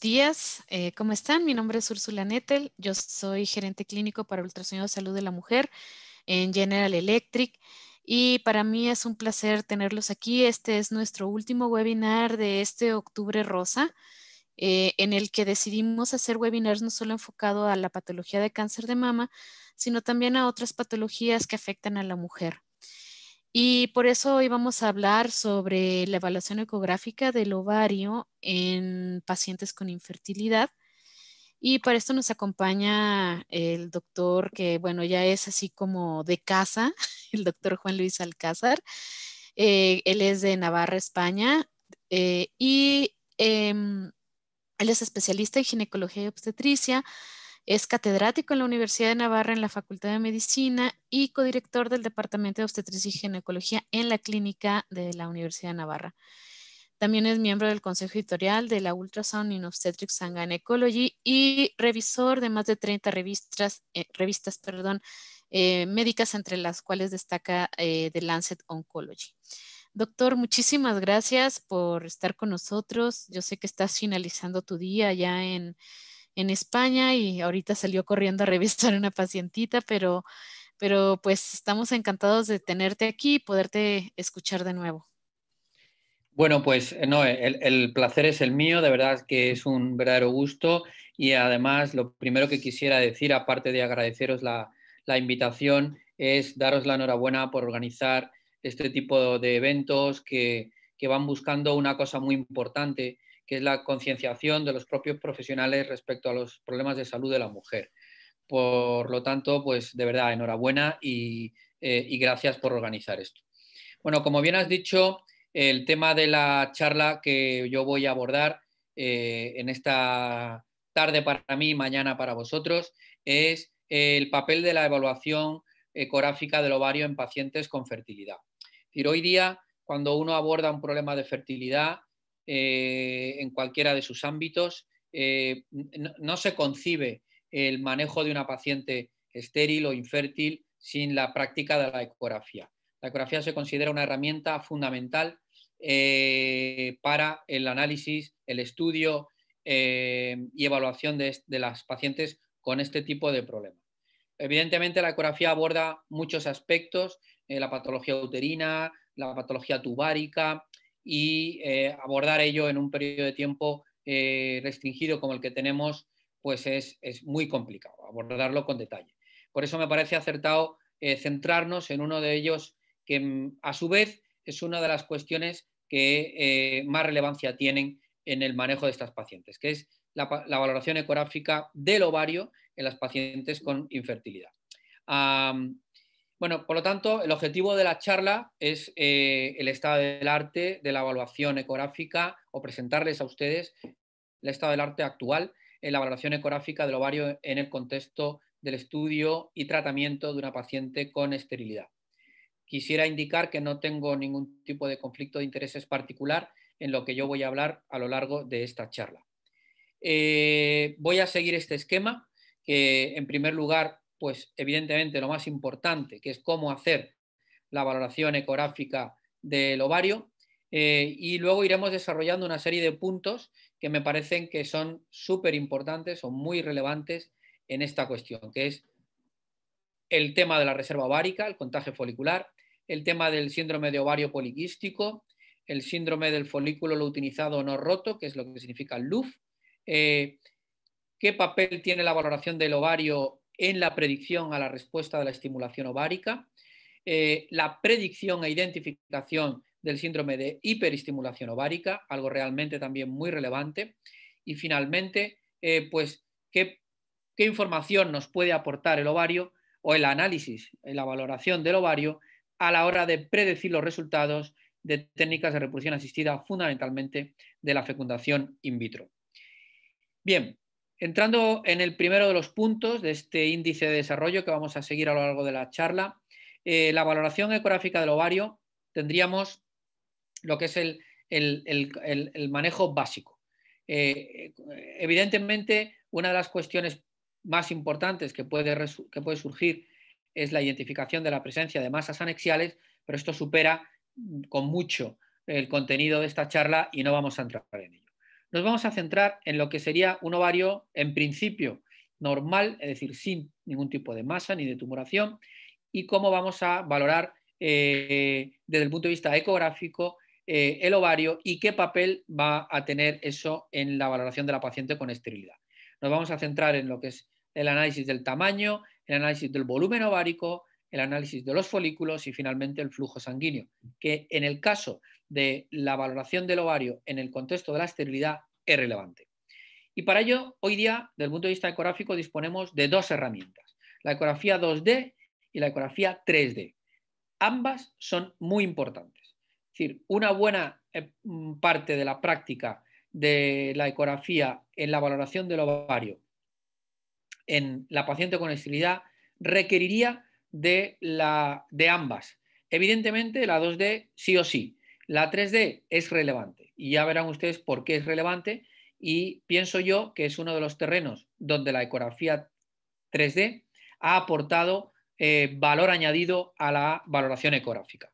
días. Eh, ¿Cómo están? Mi nombre es Úrsula Nettel. Yo soy gerente clínico para ultrasonido de salud de la mujer en General Electric. Y para mí es un placer tenerlos aquí. Este es nuestro último webinar de este octubre rosa, eh, en el que decidimos hacer webinars no solo enfocado a la patología de cáncer de mama, sino también a otras patologías que afectan a la mujer. Y por eso hoy vamos a hablar sobre la evaluación ecográfica del ovario en pacientes con infertilidad. Y para esto nos acompaña el doctor que, bueno, ya es así como de casa, el doctor Juan Luis Alcázar. Eh, él es de Navarra, España, eh, y em, él es especialista en ginecología y obstetricia es catedrático en la Universidad de Navarra en la Facultad de Medicina y codirector del Departamento de Obstetricia y Ginecología en la Clínica de la Universidad de Navarra. También es miembro del Consejo Editorial de la Ultrasound in Obstetrics and Gynecology y revisor de más de 30 revistas, eh, revistas perdón, eh, médicas, entre las cuales destaca eh, The Lancet Oncology. Doctor, muchísimas gracias por estar con nosotros. Yo sé que estás finalizando tu día ya en, en España y ahorita salió corriendo a revisar una pacientita, pero, pues estamos encantados de tenerte aquí y poderte escuchar de nuevo. Bueno, pues eh, no, el, placer es el mío, de verdad que es un verdadero gusto y además lo primero que quisiera decir, aparte de agradeceros la, invitación, es daros la enhorabuena por organizar este tipo de eventos que, que van buscando una cosa muy importante que es la concienciación de los propios profesionales respecto a los problemas de salud de la mujer. Por lo tanto, pues de verdad, enhorabuena y, eh, gracias por organizar esto. Bueno, como bien has dicho, el tema de la charla que yo voy a abordar eh, en esta tarde para mí, mañana para vosotros, es el papel de la evaluación ecográfica del ovario en pacientes con fertilidad. decir hoy día, cuando uno aborda un problema de fertilidad, eh, en cualquiera de sus ámbitos. Eh, no, se concibe el manejo de una paciente estéril o infértil sin la práctica de la ecografía. La ecografía se considera una herramienta fundamental eh, para el análisis, el estudio y evaluación de, las pacientes con este tipo de problemas. Evidentemente, la ecografía aborda muchos aspectos, la patología uterina, la patología tubárica, y eh, abordar ello en un periodo de tiempo eh, restringido como el que tenemos, pues es, muy complicado abordarlo con detalle. Por eso me parece acertado eh, centrarnos en uno de ellos que mm, a su vez es una de las cuestiones que más relevancia tienen en el manejo de estas pacientes, que es la, valoración ecográfica del ovario en las pacientes con infertilidad. Bueno, por lo tanto, el objetivo de la charla es eh, el estado del arte de la evaluación ecográfica o presentarles a ustedes el estado del arte actual en la evaluación ecográfica del ovario en el contexto del estudio y tratamiento de una paciente con esterilidad. Quisiera indicar que no tengo ningún tipo de conflicto de intereses particular en lo que yo voy a hablar a lo largo de esta charla. Eh, voy a seguir este esquema, que en primer lugar pues evidentemente lo más importante, que es cómo hacer la valoración ecográfica del ovario. Eh, y luego iremos desarrollando una serie de puntos que me parecen que son súper importantes o muy relevantes en esta cuestión, que es el tema de la reserva ovárica, el contagio folicular, el tema del síndrome de ovario poliquístico, el síndrome del folículo lo utilizado o no roto, que es lo que significa el LUF, eh, qué papel tiene la valoración del ovario en la predicción a la respuesta de la estimulación ovárica, eh, la predicción e identificación del síndrome de hiperestimulación ovárica, algo realmente también muy relevante, y finalmente, eh, pues, ¿qué, información nos puede aportar el ovario o el análisis, eh, la valoración del ovario a la hora de predecir los resultados de técnicas de repulsión asistida, fundamentalmente de la fecundación in vitro. Bien, Entrando en el primero de los puntos de este índice de desarrollo que vamos a seguir a lo largo de la charla, eh, la valoración ecográfica del ovario, tendríamos lo que es el, manejo básico. Eh, evidentemente, una de las cuestiones más importantes que puede, que puede surgir es la identificación de la presencia de masas anexiales, pero esto supera con mucho el contenido de esta charla y no vamos a entrar en ello nos vamos a centrar en lo que sería un ovario en principio normal, es decir, sin ningún tipo de masa ni de tumoración, y cómo vamos a valorar eh, desde el punto de vista ecográfico eh, el ovario y qué papel va a tener eso en la valoración de la paciente con esterilidad. Nos vamos a centrar en lo que es el análisis del tamaño, el análisis del volumen ovárico, el análisis de los folículos y finalmente el flujo sanguíneo, que en el caso de la valoración del ovario en el contexto de la esterilidad es relevante. Y para ello, hoy día, desde el punto de vista ecográfico, disponemos de dos herramientas, la ecografía 2D y la ecografía 3D. Ambas son muy importantes. Es decir, una buena eh, mm, parte de la práctica de la ecografía en la valoración del ovario en la paciente con esterilidad requeriría de, ambas. Evidentemente, la 2D sí o sí. La 3D es relevante y ya verán ustedes por qué es relevante y pienso yo que es uno de los terrenos donde la ecografía 3D ha aportado eh, valor añadido a la valoración ecográfica.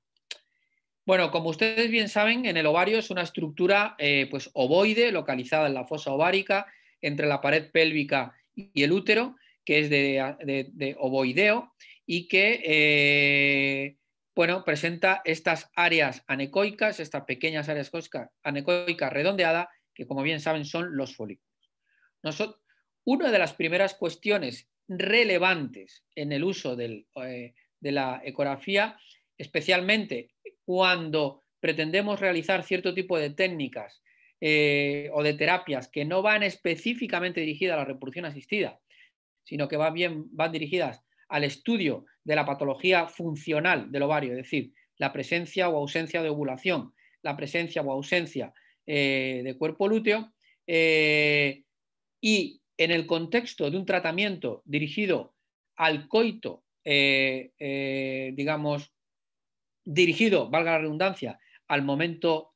Bueno, como ustedes bien saben, en el ovario es una estructura eh, pues, ovoide localizada en la fosa ovárica entre la pared pélvica y el útero, que es de ovoideo, y que eh, bueno, presenta estas áreas anecoicas, estas pequeñas áreas anecoicas redondeadas, que como bien saben son los folículos. nosotros una de las primeras cuestiones relevantes en el uso eh, de la ecografía, especialmente cuando pretendemos realizar cierto tipo de técnicas eh, o de terapias que no van específicamente dirigidas a la reproducción asistida, sino que van, van dirigidas al estudio de la patología funcional del ovario, es decir, la presencia o ausencia de ovulación, la presencia o ausencia eh, de cuerpo lúteo, eh, y en el contexto de un tratamiento dirigido al coito, eh, digamos, dirigido, valga la redundancia, al momento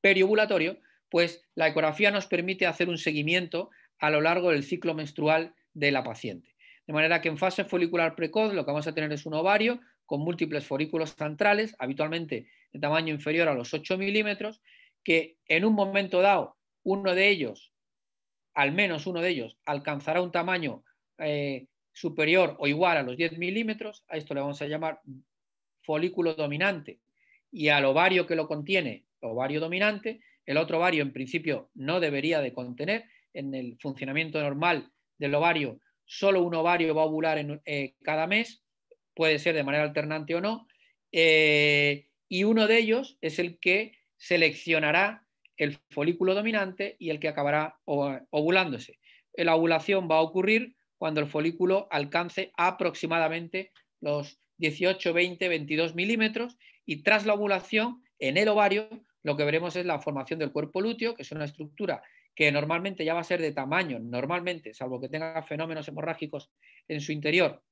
periovulatorio, pues la ecografía nos permite hacer un seguimiento a lo largo del ciclo menstrual de la paciente. De manera que en fase folicular precoz lo que vamos a tener es un ovario con múltiples folículos centrales, habitualmente de tamaño inferior a los 8 milímetros, que en un momento dado uno de ellos, al menos uno de ellos, alcanzará un tamaño eh, superior o igual a los 10 milímetros, a esto le vamos a llamar folículo dominante, y al ovario que lo contiene, ovario dominante, el otro ovario en principio no debería de contener, en el funcionamiento normal del ovario solo un ovario va a ovular en, eh, cada mes, puede ser de manera alternante o no, eh, y uno de ellos es el que seleccionará el folículo dominante y el que acabará ovulándose. La ovulación va a ocurrir cuando el folículo alcance aproximadamente los 18, 20, 22 milímetros y tras la ovulación en el ovario lo que veremos es la formación del cuerpo lúteo, que es una estructura que normalmente ya va a ser de tamaño, normalmente, salvo que tenga fenómenos hemorrágicos en su interior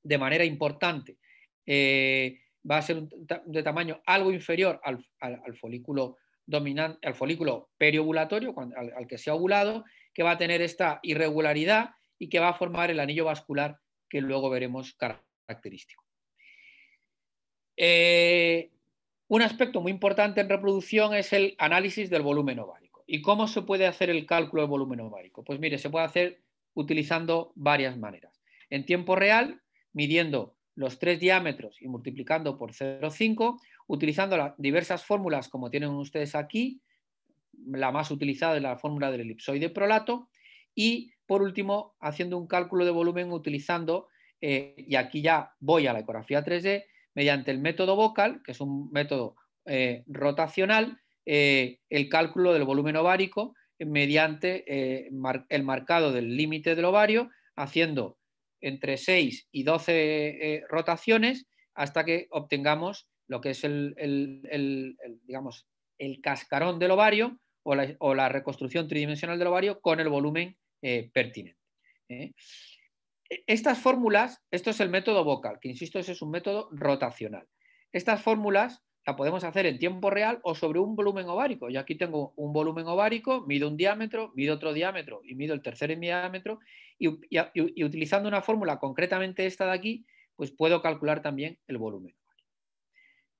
de manera importante, eh, va a ser de tamaño algo inferior al, folículo dominante, al folículo periovulatorio, al, que se ha ovulado, que va a tener esta irregularidad y que va a formar el anillo vascular que luego veremos característico. Eh, un aspecto muy importante en reproducción es el análisis del volumen ovario. ¿Y cómo se puede hacer el cálculo del volumen ovárico? Pues mire, se puede hacer utilizando varias maneras. En tiempo real, midiendo los tres diámetros y multiplicando por 0,5, utilizando las diversas fórmulas como tienen ustedes aquí, la más utilizada es la fórmula del elipsoide prolato, y por último, haciendo un cálculo de volumen utilizando, eh, y aquí ya voy a la ecografía 3D, mediante el método vocal, que es un método eh, rotacional, eh, el cálculo del volumen ovárico mediante eh, el marcado del límite del ovario, haciendo entre 6 y 12 eh, rotaciones hasta que obtengamos lo que es el, digamos, el cascarón del ovario o la, o la, reconstrucción tridimensional del ovario con el volumen pertinente. E-, estas fórmulas, esto es el método vocal, que insisto, ese es un método rotacional. Estas fórmulas la podemos hacer en tiempo real o sobre un volumen ovárico. Yo aquí tengo un volumen ovárico, mido un diámetro, mido otro diámetro y mido el tercer en diámetro y, y, utilizando una fórmula concretamente esta de aquí, pues puedo calcular también el volumen.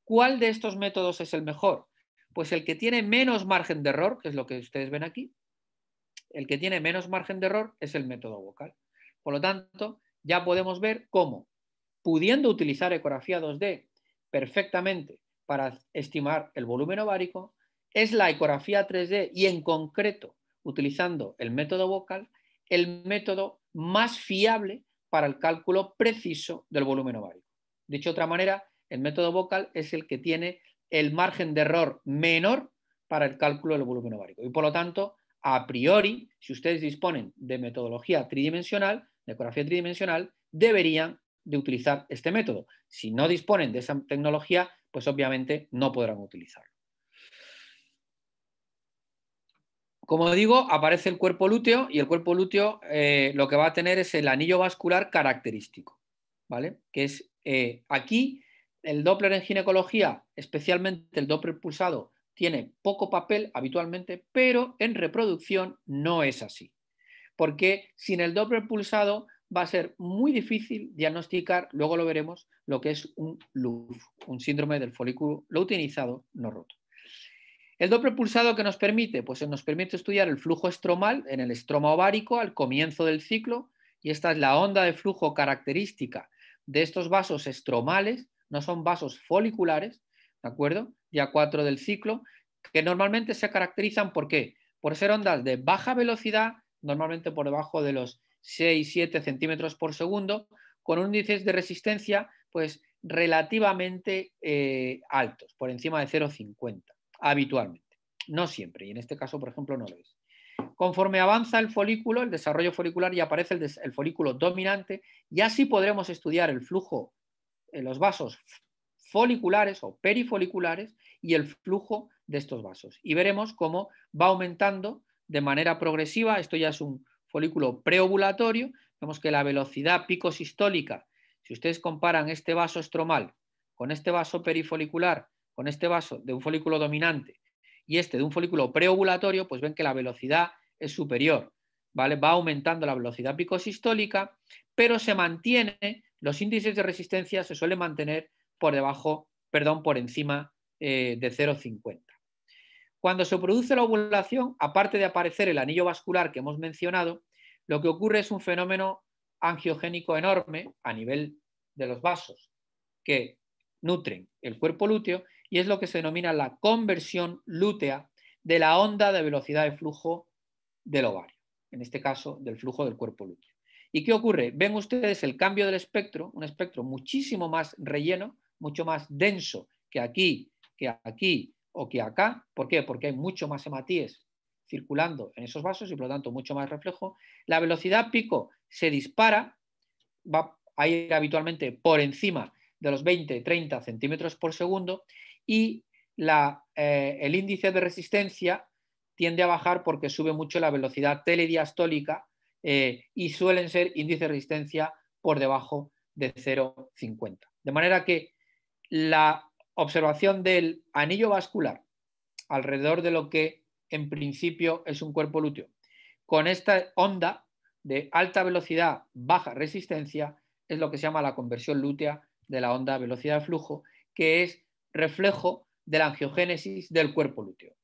¿Cuál de estos métodos es el mejor? Pues el que tiene menos margen de error, que es lo que ustedes ven aquí, el que tiene menos margen de error es el método vocal. Por lo tanto, ya podemos ver cómo, pudiendo utilizar ecografía 2D perfectamente para estimar el volumen ovárico es la ecografía 3D y en concreto, utilizando el método vocal, el método más fiable para el cálculo preciso del volumen ovárico. Dicho de otra manera, el método vocal es el que tiene el margen de error menor para el cálculo del volumen ovárico. Y por lo tanto, a priori, si ustedes disponen de metodología tridimensional, de ecografía tridimensional, deberían de utilizar este método. Si no disponen de esa tecnología, pues obviamente no podrán utilizarlo. Como digo, aparece el cuerpo lúteo y el cuerpo lúteo eh, lo que va a tener es el anillo vascular característico, ¿vale? Que es eh, aquí el Doppler en ginecología, especialmente el Doppler pulsado, tiene poco papel habitualmente, pero en reproducción no es así. Porque sin el Doppler pulsado va a ser muy difícil diagnosticar, luego lo veremos, lo que es un LUF, un síndrome del folículo lo utilizado, no roto. El doble pulsado que nos permite, pues nos permite estudiar el flujo estromal en el estroma ovárico al comienzo del ciclo y esta es la onda de flujo característica de estos vasos estromales, no son vasos foliculares, ¿de acuerdo? Ya cuatro del ciclo, que normalmente se caracterizan por qué? Por ser ondas de baja velocidad, normalmente por debajo de los 6-7 centímetros por segundo, con índices de resistencia pues, relativamente altos, por encima de 0,50 habitualmente. No siempre, y en este caso, por ejemplo, no lo es. Conforme avanza el folículo, el desarrollo folicular y aparece el, folículo dominante, y así podremos estudiar el flujo en los vasos foliculares o perifoliculares y el flujo de estos vasos. Y veremos cómo va aumentando de manera progresiva, esto ya es un, folículo preovulatorio, vemos que la velocidad picosistólica si ustedes comparan este vaso estromal con este vaso perifolicular, con este vaso de un folículo dominante y este de un folículo preovulatorio, pues ven que la velocidad es superior. ¿vale? Va aumentando la velocidad picosistólica, pero se mantiene, los índices de resistencia se suelen mantener por debajo, perdón, por encima eh, de 0,50. Cuando se produce la ovulación, aparte de aparecer el anillo vascular que hemos mencionado, lo que ocurre es un fenómeno angiogénico enorme a nivel de los vasos que nutren el cuerpo lúteo y es lo que se denomina la conversión lútea de la onda de velocidad de flujo del ovario, en este caso del flujo del cuerpo lúteo. ¿Y qué ocurre? Ven ustedes el cambio del espectro, un espectro muchísimo más relleno, mucho más denso que aquí, que aquí o que acá. ¿Por qué? Porque hay mucho más hematíes circulando en esos vasos y por lo tanto mucho más reflejo. La velocidad pico se dispara, va a ir habitualmente por encima de los 20-30 centímetros por segundo y la, eh, el índice de resistencia tiende a bajar porque sube mucho la velocidad telediastólica eh, y suelen ser índices de resistencia por debajo de 0,50. De manera que la observación del anillo vascular alrededor de lo que en principio es un cuerpo lúteo. Con esta onda de alta velocidad, baja resistencia, es lo que se llama la conversión lútea de la onda velocidad-flujo, de que es reflejo de la angiogénesis del cuerpo lúteo.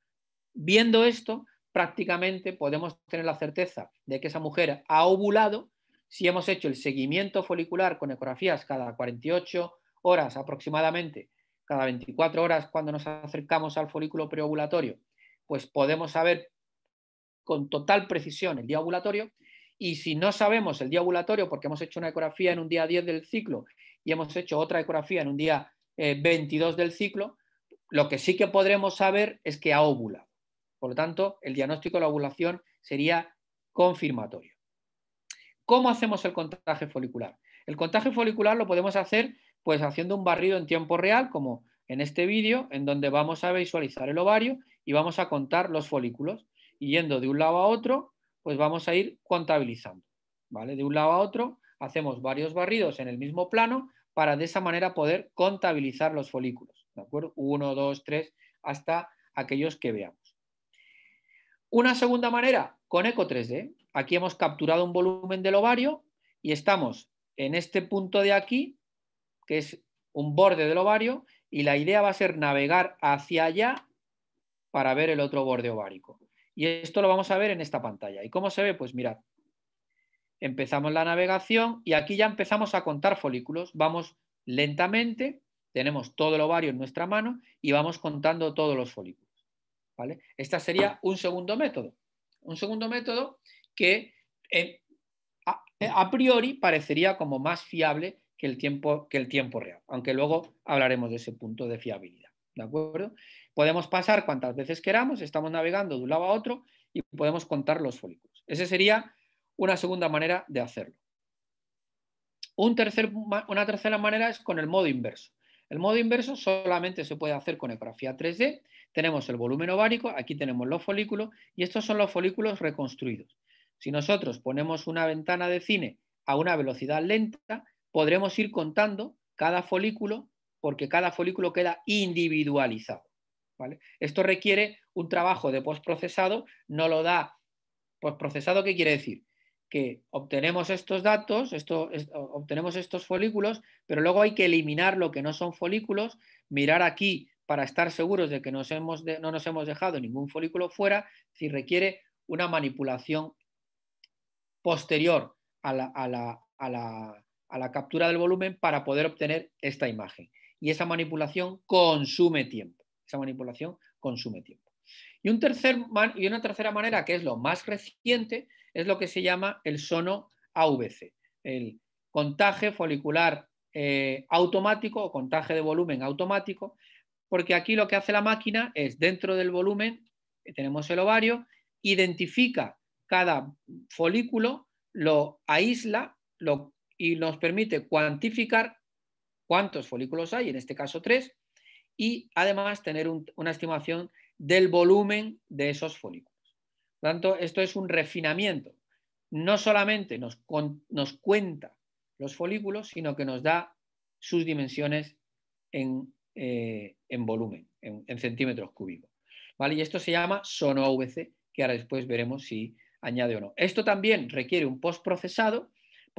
Viendo esto, prácticamente podemos tener la certeza de que esa mujer ha ovulado si hemos hecho el seguimiento folicular con ecografías cada 48 horas aproximadamente cada 24 horas cuando nos acercamos al folículo preovulatorio, pues podemos saber con total precisión el día ovulatorio. Y si no sabemos el día ovulatorio, porque hemos hecho una ecografía en un día 10 del ciclo y hemos hecho otra ecografía en un día 22 eh, del ciclo, lo que sí que podremos saber es que ha ovulado. Por lo tanto, el diagnóstico de la ovulación sería confirmatorio. ¿Cómo hacemos el contagio folicular? El contagio folicular lo podemos hacer pues haciendo un barrido en tiempo real, como en este vídeo, en donde vamos a visualizar el ovario y vamos a contar los folículos. Y yendo de un lado a otro, pues vamos a ir contabilizando. ¿vale? De un lado a otro, hacemos varios barridos en el mismo plano para de esa manera poder contabilizar los folículos. ¿De acuerdo? Uno, dos, tres, hasta aquellos que veamos. Una segunda manera, con Eco 3D. Aquí hemos capturado un volumen del ovario y estamos en este punto de aquí que es un borde del ovario, y la idea va a ser navegar hacia allá para ver el otro borde ovárico. Y esto lo vamos a ver en esta pantalla. ¿Y cómo se ve? Pues mirad, empezamos la navegación y aquí ya empezamos a contar folículos. Vamos lentamente, tenemos todo el ovario en nuestra mano y vamos contando todos los folículos. ¿vale? Este sería un segundo método. Un segundo método que eh, a priori parecería como más fiable que el tiempo, que el tiempo real, aunque luego hablaremos de ese punto de fiabilidad. ¿De acuerdo? Podemos pasar cuantas veces queramos, estamos navegando de un lado a otro y podemos contar los folículos. Esa sería una segunda manera de hacerlo. una tercera manera es con el modo inverso. El modo inverso solamente se puede hacer con ecografía 3D. Tenemos el volumen ovárico, aquí tenemos los folículos y estos son los folículos reconstruidos. Si nosotros ponemos una ventana de cine a una velocidad lenta, podremos ir contando cada folículo porque cada folículo queda individualizado. ¿vale? Esto requiere un trabajo de postprocesado, no lo da postprocesado, ¿qué quiere decir? Que obtenemos estos datos, esto, obtenemos estos folículos, pero luego hay que eliminar lo que no son folículos, mirar aquí para estar seguros de que no nos hemos dejado ningún folículo fuera, si requiere una manipulación posterior a la a la captura del volumen para poder obtener esta imagen. Y esa manipulación consume tiempo. Esa manipulación consume tiempo. Y, un tercer y una tercera manera, que es lo más reciente, es lo que se llama el sono AVC, el contagio folicular eh, automático o contaje de volumen automático, porque aquí lo que hace la máquina es dentro del volumen, que tenemos el ovario, identifica cada folículo, lo aísla, lo y nos permite cuantificar cuántos folículos hay, en este caso tres, y además tener una estimación del volumen de esos folículos. Por tanto, esto es un refinamiento. No solamente nos, cuenta los folículos, sino que nos da sus dimensiones en, eh, volumen, en, centímetros cúbicos. Y esto se llama SonoVC, que ahora después veremos si añade o no. Esto también requiere un postprocesado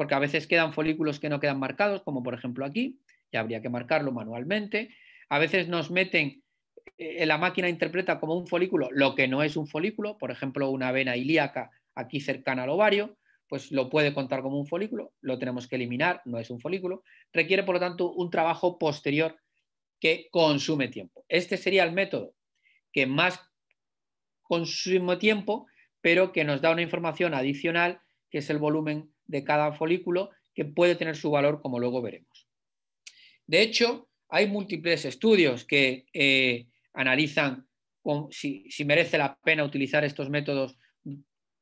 porque a veces quedan folículos que no quedan marcados, como por ejemplo aquí, y habría que marcarlo manualmente. A veces nos meten, eh, la máquina interpreta como un folículo lo que no es un folículo, por ejemplo, una vena ilíaca aquí cercana al ovario, pues lo puede contar como un folículo, lo tenemos que eliminar, no es un folículo. Requiere, por lo tanto, un trabajo posterior que consume tiempo. Este sería el método que más consume tiempo, pero que nos da una información adicional, que es el volumen de cada folículo que puede tener su valor, como luego veremos. De hecho, hay múltiples estudios que eh, analizan si, merece la pena utilizar estos métodos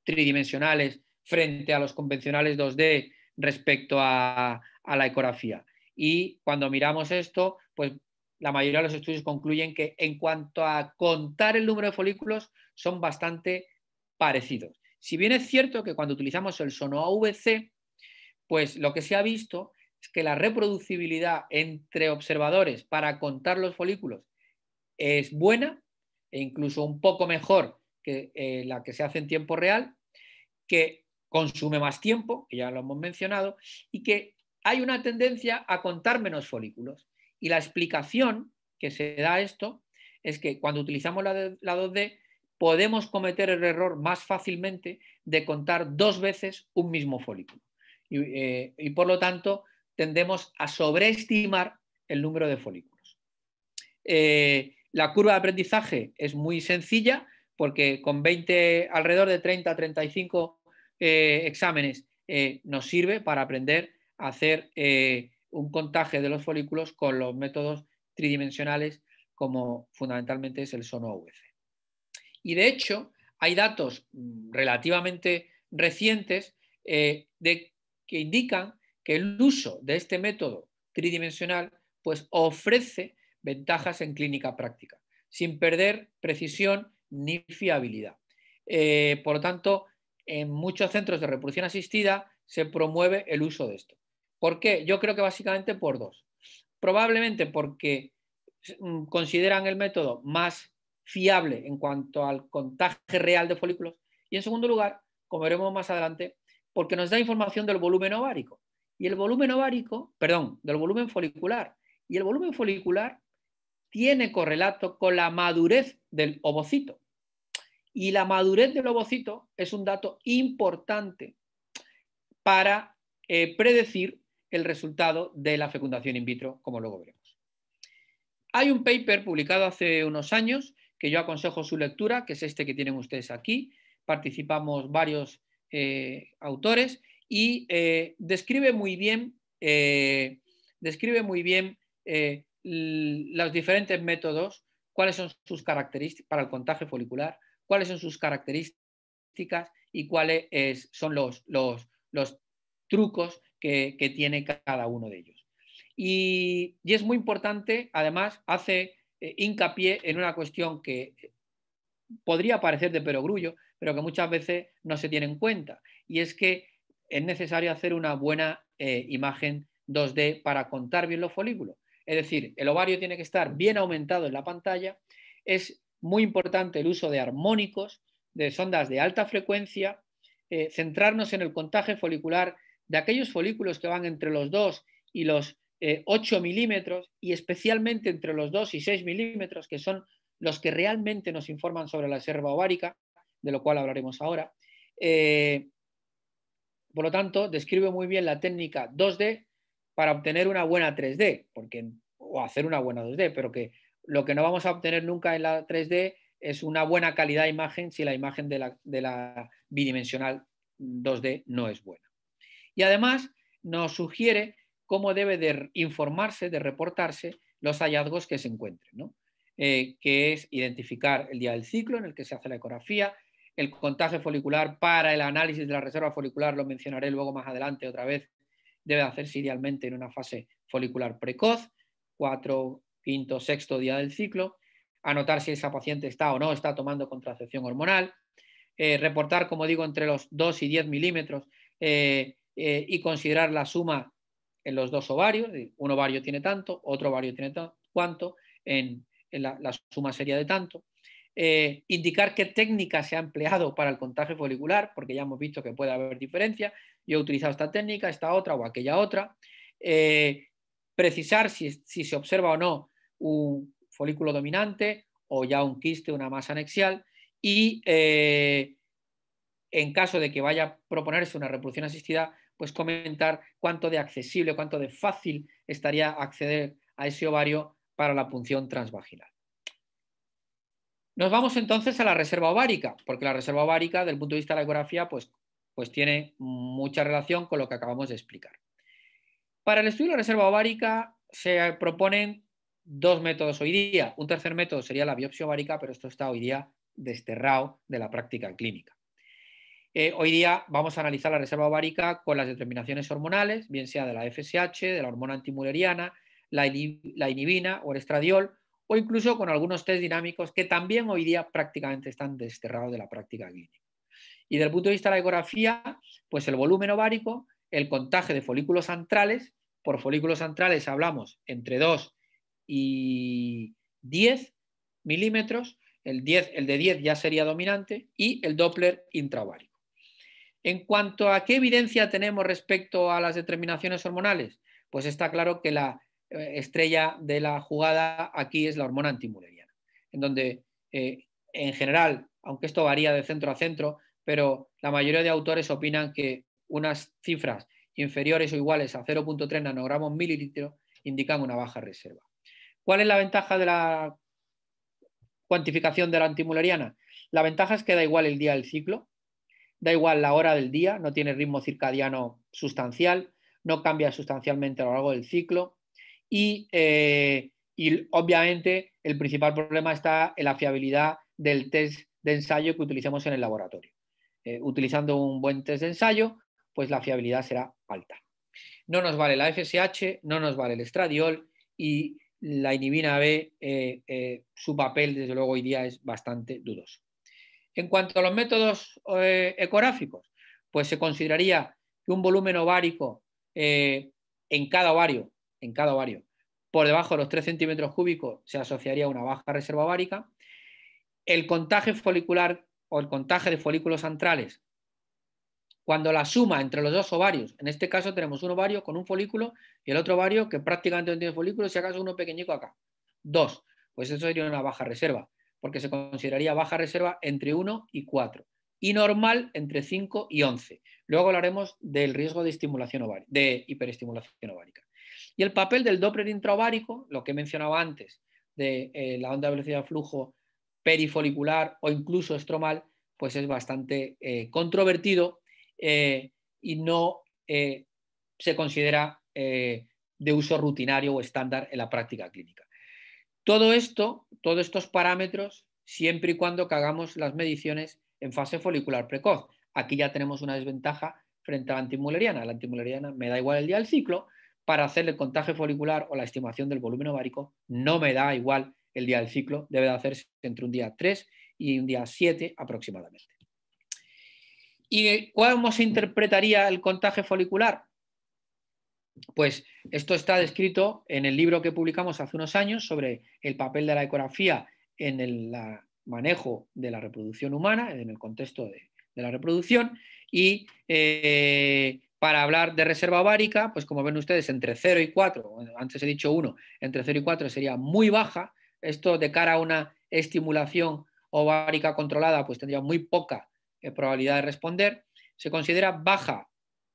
tridimensionales frente a los convencionales 2D respecto a, a, la ecografía. Y cuando miramos esto, pues la mayoría de los estudios concluyen que en cuanto a contar el número de folículos son bastante parecidos. Si bien es cierto que cuando utilizamos el Sono AVC, pues lo que se ha visto es que la reproducibilidad entre observadores para contar los folículos es buena e incluso un poco mejor que eh, la que se hace en tiempo real, que consume más tiempo, que ya lo hemos mencionado, y que hay una tendencia a contar menos folículos. Y la explicación que se da a esto es que cuando utilizamos la 2D podemos cometer el error más fácilmente de contar dos veces un mismo folículo. Y, eh, por lo tanto, tendemos a sobreestimar el número de folículos. Eh, la curva de aprendizaje es muy sencilla porque con alrededor de 30 a 35 exámenes eh, nos sirve para aprender a hacer un contaje de los folículos con los métodos tridimensionales como fundamentalmente es el sono y de hecho, hay datos mm, relativamente recientes eh, que indican que el uso de este método tridimensional pues, ofrece ventajas en clínica práctica, sin perder precisión ni fiabilidad. Eh, por lo tanto, en muchos centros de reproducción asistida se promueve el uso de esto. ¿Por qué? Yo creo que básicamente por dos. Probablemente porque mm, consideran el método más fiable en cuanto al contaje real de folículos. Y en segundo lugar, como veremos más adelante, porque nos da información del volumen ovárico. Y el volumen ovárico, perdón, del volumen folicular. Y el volumen folicular tiene correlato con la madurez del ovocito. Y la madurez del ovocito es un dato importante para eh, predecir el resultado de la fecundación in vitro, como luego veremos. Hay un paper publicado hace unos años que yo aconsejo su lectura, que es este que tienen ustedes aquí. Participamos varios eh, autores y eh, describe muy bien, eh, describe muy bien los diferentes métodos, cuáles son sus características para el contagio folicular, cuáles son sus características y cuáles son los, los, trucos que, tiene cada uno de ellos. Y, y es muy importante, además, hace eh, hincapié en una cuestión que eh, podría parecer de perogrullo, pero que muchas veces no se tiene en cuenta, y es que es necesario hacer una buena eh, imagen 2D para contar bien los folículos. Es decir, el ovario tiene que estar bien aumentado en la pantalla, es muy importante el uso de armónicos, de sondas de alta frecuencia, centrarnos en el contaje folicular de aquellos folículos que van entre los dos y los 8 eh, milímetros y especialmente entre los 2 y 6 milímetros, que son los que realmente nos informan sobre la serva ovárica, de lo cual hablaremos ahora. Eh, por lo tanto, describe muy bien la técnica 2D para obtener una buena 3D, porque, o hacer una buena 2D, pero que lo que no vamos a obtener nunca en la 3D es una buena calidad de imagen si la imagen de la, de la bidimensional 2D no es buena. Y además nos sugiere cómo debe de informarse, de reportarse los hallazgos que se encuentren, eh, que es identificar el día del ciclo en el que se hace la ecografía, el contagio folicular para el análisis de la reserva folicular, lo mencionaré luego más adelante otra vez, debe hacerse idealmente en una fase folicular precoz, cuatro, quinto, sexto día del ciclo, anotar si esa paciente está o no está tomando contracepción hormonal, eh, reportar, como digo, entre los 2 y 10 milímetros eh, y considerar la suma en los dos ovarios, un ovario tiene tanto, otro ovario tiene tanto, cuánto, en, la, suma sería de tanto. Eh, indicar qué técnica se ha empleado para el contagio folicular, porque ya hemos visto que puede haber diferencia. Yo he utilizado esta técnica, esta otra o aquella otra. Eh, precisar si, se observa o no un folículo dominante o ya un quiste, una masa anexial. Y eh, en caso de que vaya a proponerse una reproducción asistida, pues comentar cuánto de accesible, cuánto de fácil estaría acceder a ese ovario para la punción transvaginal. Nos vamos entonces a la reserva ovárica, porque la reserva ovárica, desde el punto de vista de la ecografía, pues, pues tiene mucha relación con lo que acabamos de explicar. Para el estudio de la reserva ovárica se proponen dos métodos hoy día. Un tercer método sería la biopsia ovárica, pero esto está hoy día desterrado de la práctica clínica. Eh, hoy día vamos a analizar la reserva ovárica con las determinaciones hormonales, bien sea de la FSH, de la hormona antimuleriana, la, inhibina o el estradiol, o incluso con algunos test dinámicos que también hoy día prácticamente están desterrados de la práctica clínica. Y desde el punto de vista de la ecografía, pues el volumen ovárico, el contagio de folículos antrales, por folículos antrales hablamos entre 2 y 10 milímetros, el, 10, el de 10 ya sería dominante, y el Doppler intraovárico. En cuanto a qué evidencia tenemos respecto a las determinaciones hormonales, pues está claro que la eh, estrella de la jugada aquí es la hormona antimuleriana, en donde eh, en general, aunque esto varía de centro a centro, pero la mayoría de autores opinan que unas cifras inferiores o iguales a 0.3 nanogramos mililitro indican una baja reserva. ¿Cuál es la ventaja de la cuantificación de la antimuleriana? La ventaja es que da igual el día del ciclo, da igual la hora del día, no tiene ritmo circadiano sustancial, no cambia sustancialmente a lo largo del ciclo y, eh, obviamente el principal problema está en la fiabilidad del test de ensayo que utilicemos en el laboratorio. Eh, utilizando un buen test de ensayo, pues la fiabilidad será alta. No nos vale la FSH, no nos vale el estradiol y la inhibina B, eh, su papel desde luego hoy día es bastante dudoso. En cuanto a los métodos eh, ecográficos, pues se consideraría que un volumen ovárico eh, en cada ovario, en cada ovario, por debajo de los 3 centímetros cúbicos se asociaría a una baja reserva ovárica. El contaje folicular o el contaje de folículos antrales, cuando la suma entre los dos ovarios, en este caso tenemos un ovario con un folículo y el otro ovario que prácticamente no tiene folículos si acaso uno pequeñico acá. Dos, pues eso sería una baja reserva porque se consideraría baja reserva entre 1 y 4 y normal entre 5 y 11. Luego hablaremos del riesgo de, estimulación ovárica, de hiperestimulación ovárica. Y el papel del Doppler intraovárico, lo que he mencionado antes, de eh, la onda de velocidad de flujo perifolicular o incluso estromal, pues es bastante eh, controvertido eh, y no se considera de uso rutinario o estándar en la práctica clínica. Todo esto todos estos parámetros siempre y cuando hagamos las mediciones en fase folicular precoz. Aquí ya tenemos una desventaja frente a la antimuleriana. La antimuleriana me da igual el día del ciclo, para hacer el contagio folicular o la estimación del volumen ovárico, no me da igual el día del ciclo, debe de hacerse entre un día 3 y un día 7 aproximadamente. ¿Y cómo se interpretaría el contagio folicular? Pues esto está descrito en el libro que publicamos hace unos años sobre el papel de la ecografía en el manejo de la reproducción humana, en el contexto de, la reproducción, y eh, para hablar de reserva ovárica, pues como ven ustedes, entre 0 y 4, antes he dicho 1, entre 0 y 4 sería muy baja, esto de cara a una estimulación ovárica controlada, pues tendría muy poca eh, probabilidad de responder, se considera baja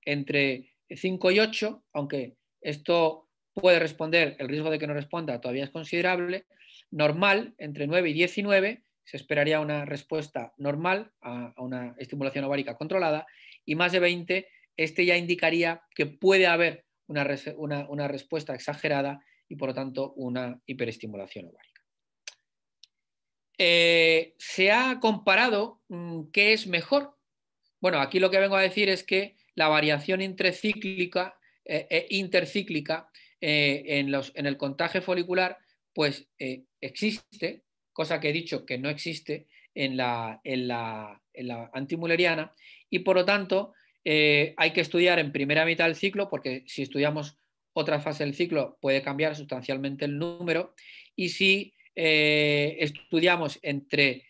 entre 5 y 8, aunque esto puede responder, el riesgo de que no responda todavía es considerable, normal, entre 9 y 19, se esperaría una respuesta normal a, una estimulación ovárica controlada, y más de 20, este ya indicaría que puede haber una, respuesta exagerada y por lo tanto una hiperestimulación ovárica. Eh, se ha comparado mm, qué es mejor. Bueno, aquí lo que vengo a decir es que la variación eh, eh, intercíclica eh, en, el contagio folicular, pues existe, cosa que he dicho que no existe en la, en en la antimuleriana, y por lo tanto hay que estudiar en primera mitad del ciclo, porque si estudiamos otra fase del ciclo puede cambiar sustancialmente el número, y si estudiamos entre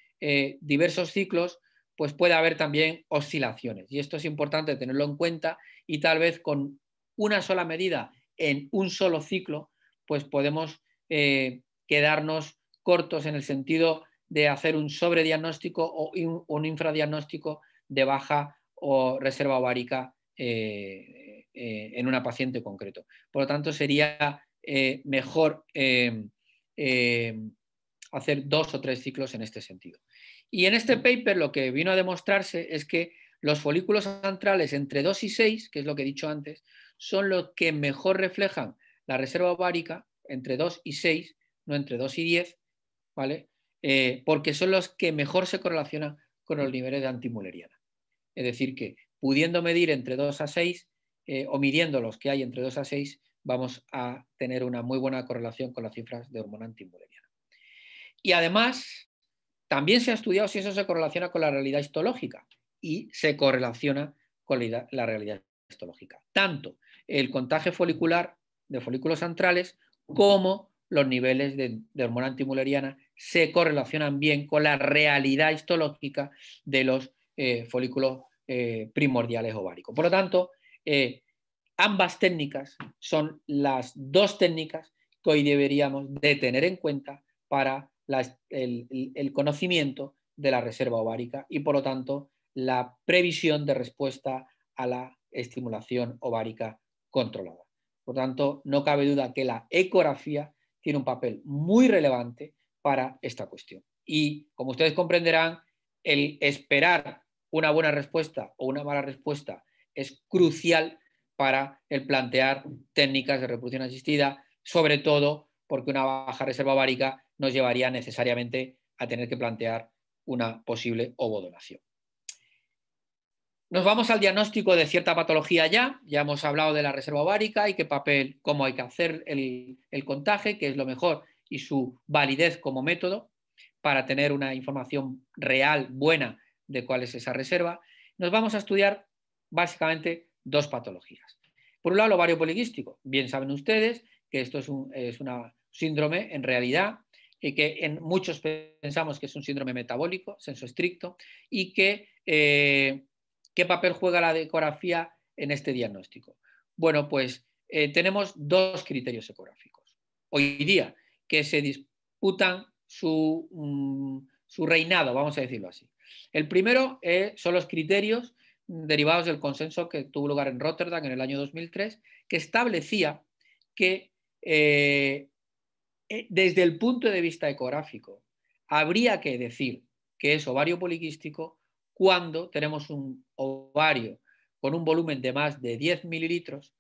diversos ciclos, pues puede haber también oscilaciones. Y esto es importante tenerlo en cuenta y tal vez con una sola medida en un solo ciclo, pues podemos eh, quedarnos cortos en el sentido de hacer un sobrediagnóstico o un infradiagnóstico de baja o reserva ovárica eh, eh, en una paciente concreto. Por lo tanto, sería mejor hacer dos o tres ciclos en este sentido. Y en este paper lo que vino a demostrarse es que los folículos antrales entre 2 y 6, que es lo que he dicho antes, son los que mejor reflejan la reserva ovárica entre 2 y 6, no entre 2 y 10, ¿vale? Eh, porque son los que mejor se correlacionan con los niveles de antimuleriana. Es decir, que pudiendo medir entre 2 a 6 eh, o midiendo los que hay entre 2 a 6, vamos a tener una muy buena correlación con las cifras de hormona antimuleriana. Y además, también se ha estudiado si eso se correlaciona con la realidad histológica y se correlaciona con la, realidad histológica. Tanto el contagio folicular de folículos centrales como los niveles de, hormona antimuleriana se correlacionan bien con la realidad histológica de los eh, folículos eh, primordiales ováricos. Por lo tanto, eh, ambas técnicas son las dos técnicas que hoy deberíamos de tener en cuenta para el, el, conocimiento de la reserva ovárica y por lo tanto la previsión de respuesta a la estimulación ovárica controlada. Por tanto, no cabe duda que la ecografía tiene un papel muy relevante para esta cuestión. Y como ustedes comprenderán, el esperar una buena respuesta o una mala respuesta es crucial para el plantear técnicas de reproducción asistida, sobre todo porque una baja reserva ovárica nos llevaría necesariamente a tener que plantear una posible ovodonación. Nos vamos al diagnóstico de cierta patología ya. Ya hemos hablado de la reserva ovárica y qué papel, cómo hay que hacer el, contagio, contaje, qué es lo mejor, y su validez como método para tener una información real, buena, de cuál es esa reserva. Nos vamos a estudiar básicamente dos patologías. Por un lado, el ovario Bien saben ustedes que esto es un es una síndrome, en realidad, y que en muchos pensamos que es un síndrome metabólico, senso estricto, y que eh, qué papel juega la ecografía en este diagnóstico. Bueno, pues eh, tenemos dos criterios ecográficos hoy día que se disputan su, mm, reinado, vamos a decirlo así. El primero eh, son los criterios derivados del consenso que tuvo lugar en Rotterdam en el año 2003, que establecía que eh, desde el punto de vista ecográfico, habría que decir que es ovario poliquístico cuando tenemos un ovario con un volumen de más de 10 mililitros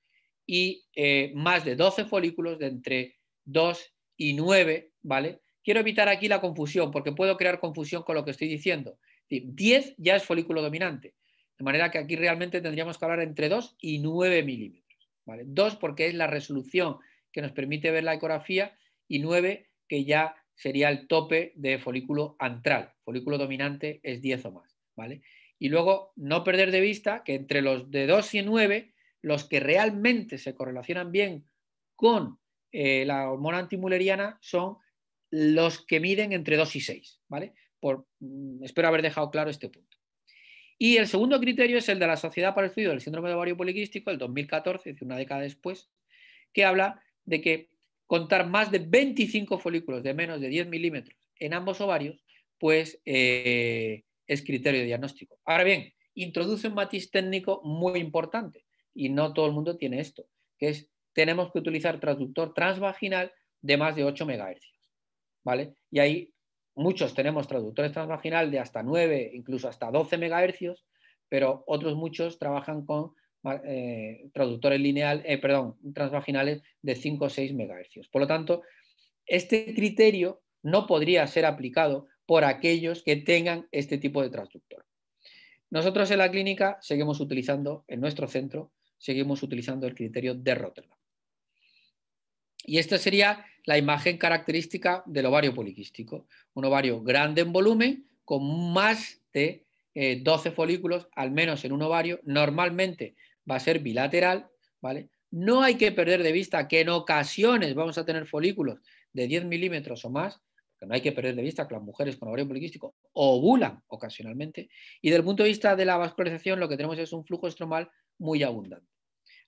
y eh, más de 12 folículos de entre 2 y 9, ¿vale? Quiero evitar aquí la confusión porque puedo crear confusión con lo que estoy diciendo. 10 ya es folículo dominante, de manera que aquí realmente tendríamos que hablar entre 2 y 9 milímetros, ¿vale? 2 porque es la resolución que nos permite ver la ecografía y 9 que ya sería el tope de folículo antral. Folículo dominante es 10 o más. ¿vale? Y luego no perder de vista que entre los de 2 y 9, los que realmente se correlacionan bien con eh, la hormona antimuleriana son los que miden entre 2 y 6. ¿vale? Por, mm, espero haber dejado claro este punto. Y el segundo criterio es el de la Sociedad para el del Síndrome de Ovario Poliquístico, el 2014, una década después, que habla de que contar más de 25 folículos de menos de 10 milímetros en ambos ovarios, pues eh, es criterio de diagnóstico. Ahora bien, introduce un matiz técnico muy importante y no todo el mundo tiene esto, que es tenemos que utilizar transductor transvaginal de más de 8 MHz. ¿vale? Y ahí muchos tenemos traductores transvaginal de hasta 9, incluso hasta 12 MHz, pero otros muchos trabajan con eh, traductores lineales, eh, perdón, transvaginales de 5 o 6 MHz. Por lo tanto, este criterio no podría ser aplicado por aquellos que tengan este tipo de transductor. Nosotros en la clínica seguimos utilizando, en nuestro centro, seguimos utilizando el criterio de Rotterdam. Y esta sería la imagen característica del ovario poliquístico. Un ovario grande en volumen, con más de 12 eh, folículos, al menos en un ovario, normalmente va a ser bilateral, ¿vale? No hay que perder de vista que en ocasiones vamos a tener folículos de 10 milímetros o más, porque no hay que perder de vista que las mujeres con ovario poliquístico ovulan ocasionalmente, y del punto de vista de la vascularización lo que tenemos es un flujo estromal muy abundante.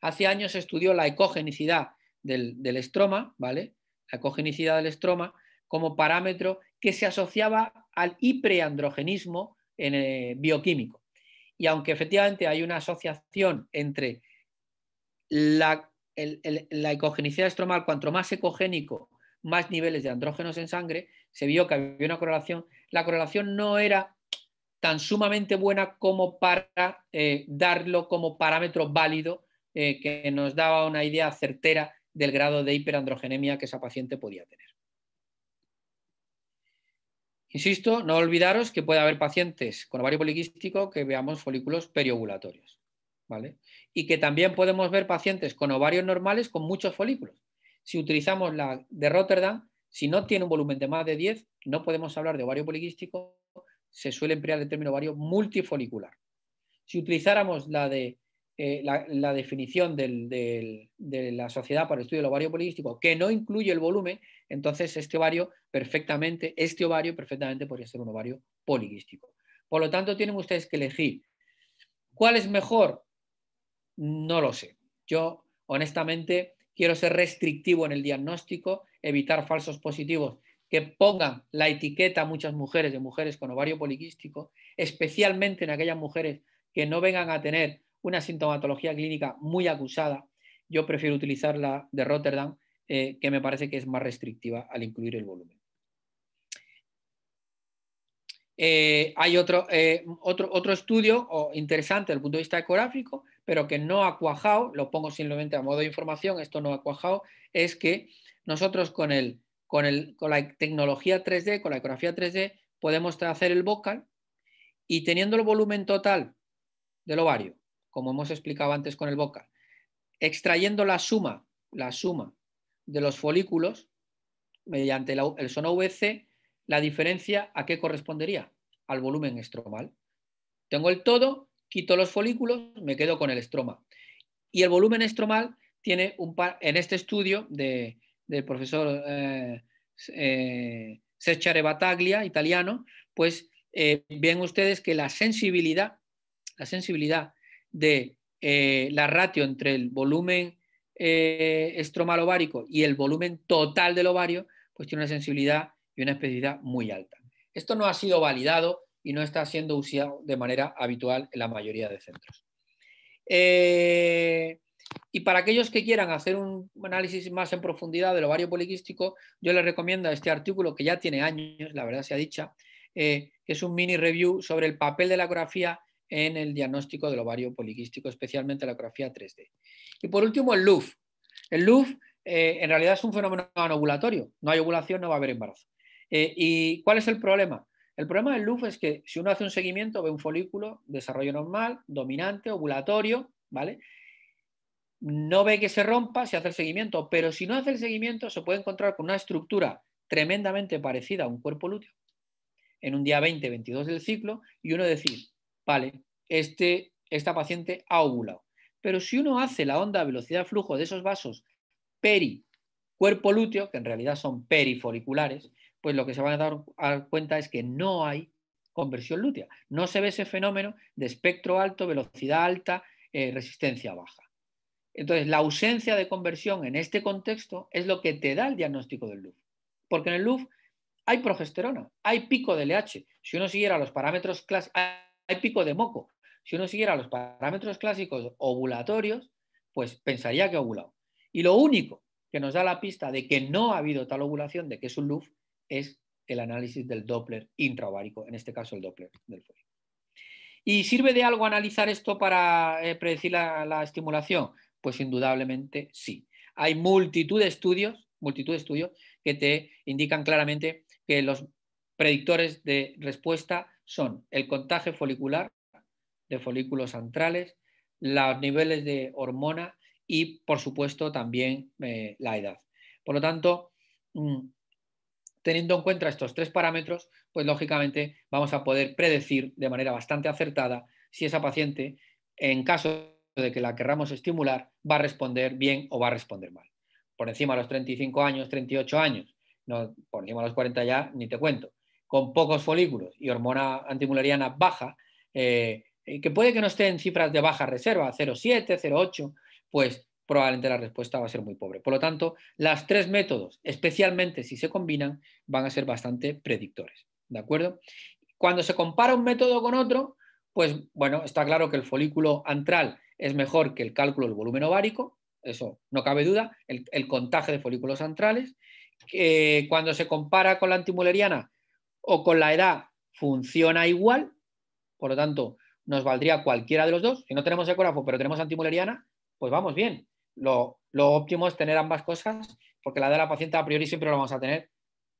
Hace años se estudió la ecogenicidad del, estroma, ¿vale? La ecogenicidad del estroma como parámetro que se asociaba al hiperandrogenismo en, eh, bioquímico. Y aunque efectivamente hay una asociación entre la, ecogenicidad estromal, cuanto más ecogénico, más niveles de andrógenos en sangre, se vio que había una correlación. La correlación no era tan sumamente buena como para eh, darlo como parámetro válido eh, que nos daba una idea certera del grado de hiperandrogenemia que esa paciente podía tener. Insisto, no olvidaros que puede haber pacientes con ovario poliquístico que veamos folículos periovulatorios, ¿vale? Y que también podemos ver pacientes con ovarios normales con muchos folículos. Si utilizamos la de Rotterdam, si no tiene un volumen de más de 10, no podemos hablar de ovario poliquístico, se suele emplear el término ovario multifolicular. Si utilizáramos la de eh, la, definición de la Sociedad para el Estudio del Ovario Poliquístico, que no incluye el volumen, entonces este ovario perfectamente, este ovario perfectamente podría ser un ovario poliquístico. Por lo tanto, tienen ustedes que elegir. ¿Cuál es mejor? No lo sé. Yo, honestamente, quiero ser restrictivo en el diagnóstico, evitar falsos positivos que pongan la etiqueta a muchas mujeres de mujeres con ovario poliquístico, especialmente en aquellas mujeres que no vengan a tener una sintomatología clínica muy acusada, yo prefiero utilizar la de Rotterdam, eh, que me parece que es más restrictiva al incluir el volumen. Eh, hay eh, otro, otro, estudio interesante desde el punto de vista ecográfico, pero que no ha cuajado, lo pongo simplemente a modo de información, esto no ha cuajado, es que nosotros con, el, con, con la tecnología 3D, con la ecografía 3D, podemos hacer el vocal y teniendo el volumen total del ovario como hemos explicado antes con el Boca, extrayendo la suma, la suma de los folículos mediante el sono VC, la diferencia a qué correspondería? Al volumen estromal. Tengo el todo, quito los folículos, me quedo con el estroma. Y el volumen estromal tiene un par, en este estudio del profesor eh, eh, Bataglia, italiano, pues eh, ven ustedes que la sensibilidad, la sensibilidad de eh, la ratio entre el volumen eh, estromal ovárico y el volumen total del ovario, pues tiene una sensibilidad y una especificidad muy alta. Esto no ha sido validado y no está siendo usado de manera habitual en la mayoría de centros. Eh, y para aquellos que quieran hacer un análisis más en profundidad del ovario poliquístico, yo les recomiendo este artículo que ya tiene años, la verdad sea dicha, que es un mini review sobre el papel de la ecografía en el diagnóstico del ovario poliquístico, especialmente la ecografía 3D. Y por último, el LUF. El LUF eh, en realidad es un fenómeno anovulatorio. No hay ovulación, no va a haber embarazo. Eh, ¿Y cuál es el problema? El problema del LUF es que si uno hace un seguimiento, ve un folículo, desarrollo normal, dominante, ovulatorio, ¿vale? No ve que se rompa, si hace el seguimiento, pero si no hace el seguimiento, se puede encontrar con una estructura tremendamente parecida a un cuerpo lúteo en un día 20, 22 del ciclo, y uno decir, vale, este, esta paciente ha ovulado. Pero si uno hace la onda velocidad-flujo de esos vasos peri cuerpo lúteo, que en realidad son perifoliculares, pues lo que se van a dar cuenta es que no hay conversión lútea. No se ve ese fenómeno de espectro alto, velocidad alta, eh, resistencia baja. Entonces, la ausencia de conversión en este contexto es lo que te da el diagnóstico del LUF. Porque en el LUF hay progesterona, hay pico de LH. Si uno siguiera los parámetros clásicos, hay pico de moco. Si uno siguiera los parámetros clásicos ovulatorios, pues pensaría que ha ovulado. Y lo único que nos da la pista de que no ha habido tal ovulación, de que es un LUF, es el análisis del Doppler intraovárico, en este caso el Doppler del folículo. ¿Y sirve de algo analizar esto para eh, predecir la, la, estimulación? Pues indudablemente sí. Hay multitud de estudios, multitud de estudios que te indican claramente que los predictores de respuesta son el contagio folicular de folículos antrales, los niveles de hormona y, por supuesto, también eh, la edad. Por lo tanto, mm, teniendo en cuenta estos tres parámetros, pues lógicamente vamos a poder predecir de manera bastante acertada si esa paciente, en caso de que la querramos estimular, va a responder bien o va a responder mal. Por encima de los 35 años, 38 años, no, por encima de los 40 ya ni te cuento con pocos folículos y hormona antimuleriana baja, eh, que puede que no esté en cifras de baja reserva, 0,7, 0,8, pues probablemente la respuesta va a ser muy pobre. Por lo tanto, las tres métodos, especialmente si se combinan, van a ser bastante predictores. ¿De acuerdo? Cuando se compara un método con otro, pues bueno, está claro que el folículo antral es mejor que el cálculo del volumen ovárico, eso no cabe duda, el, contaje de folículos antrales. cuando se compara con la antimuleriana, o con la edad funciona igual, por lo tanto, nos valdría cualquiera de los dos. Si no tenemos ecógrafo, pero tenemos antimuleriana, pues vamos bien. Lo, óptimo es tener ambas cosas, porque la edad de la paciente a priori siempre la vamos a tener,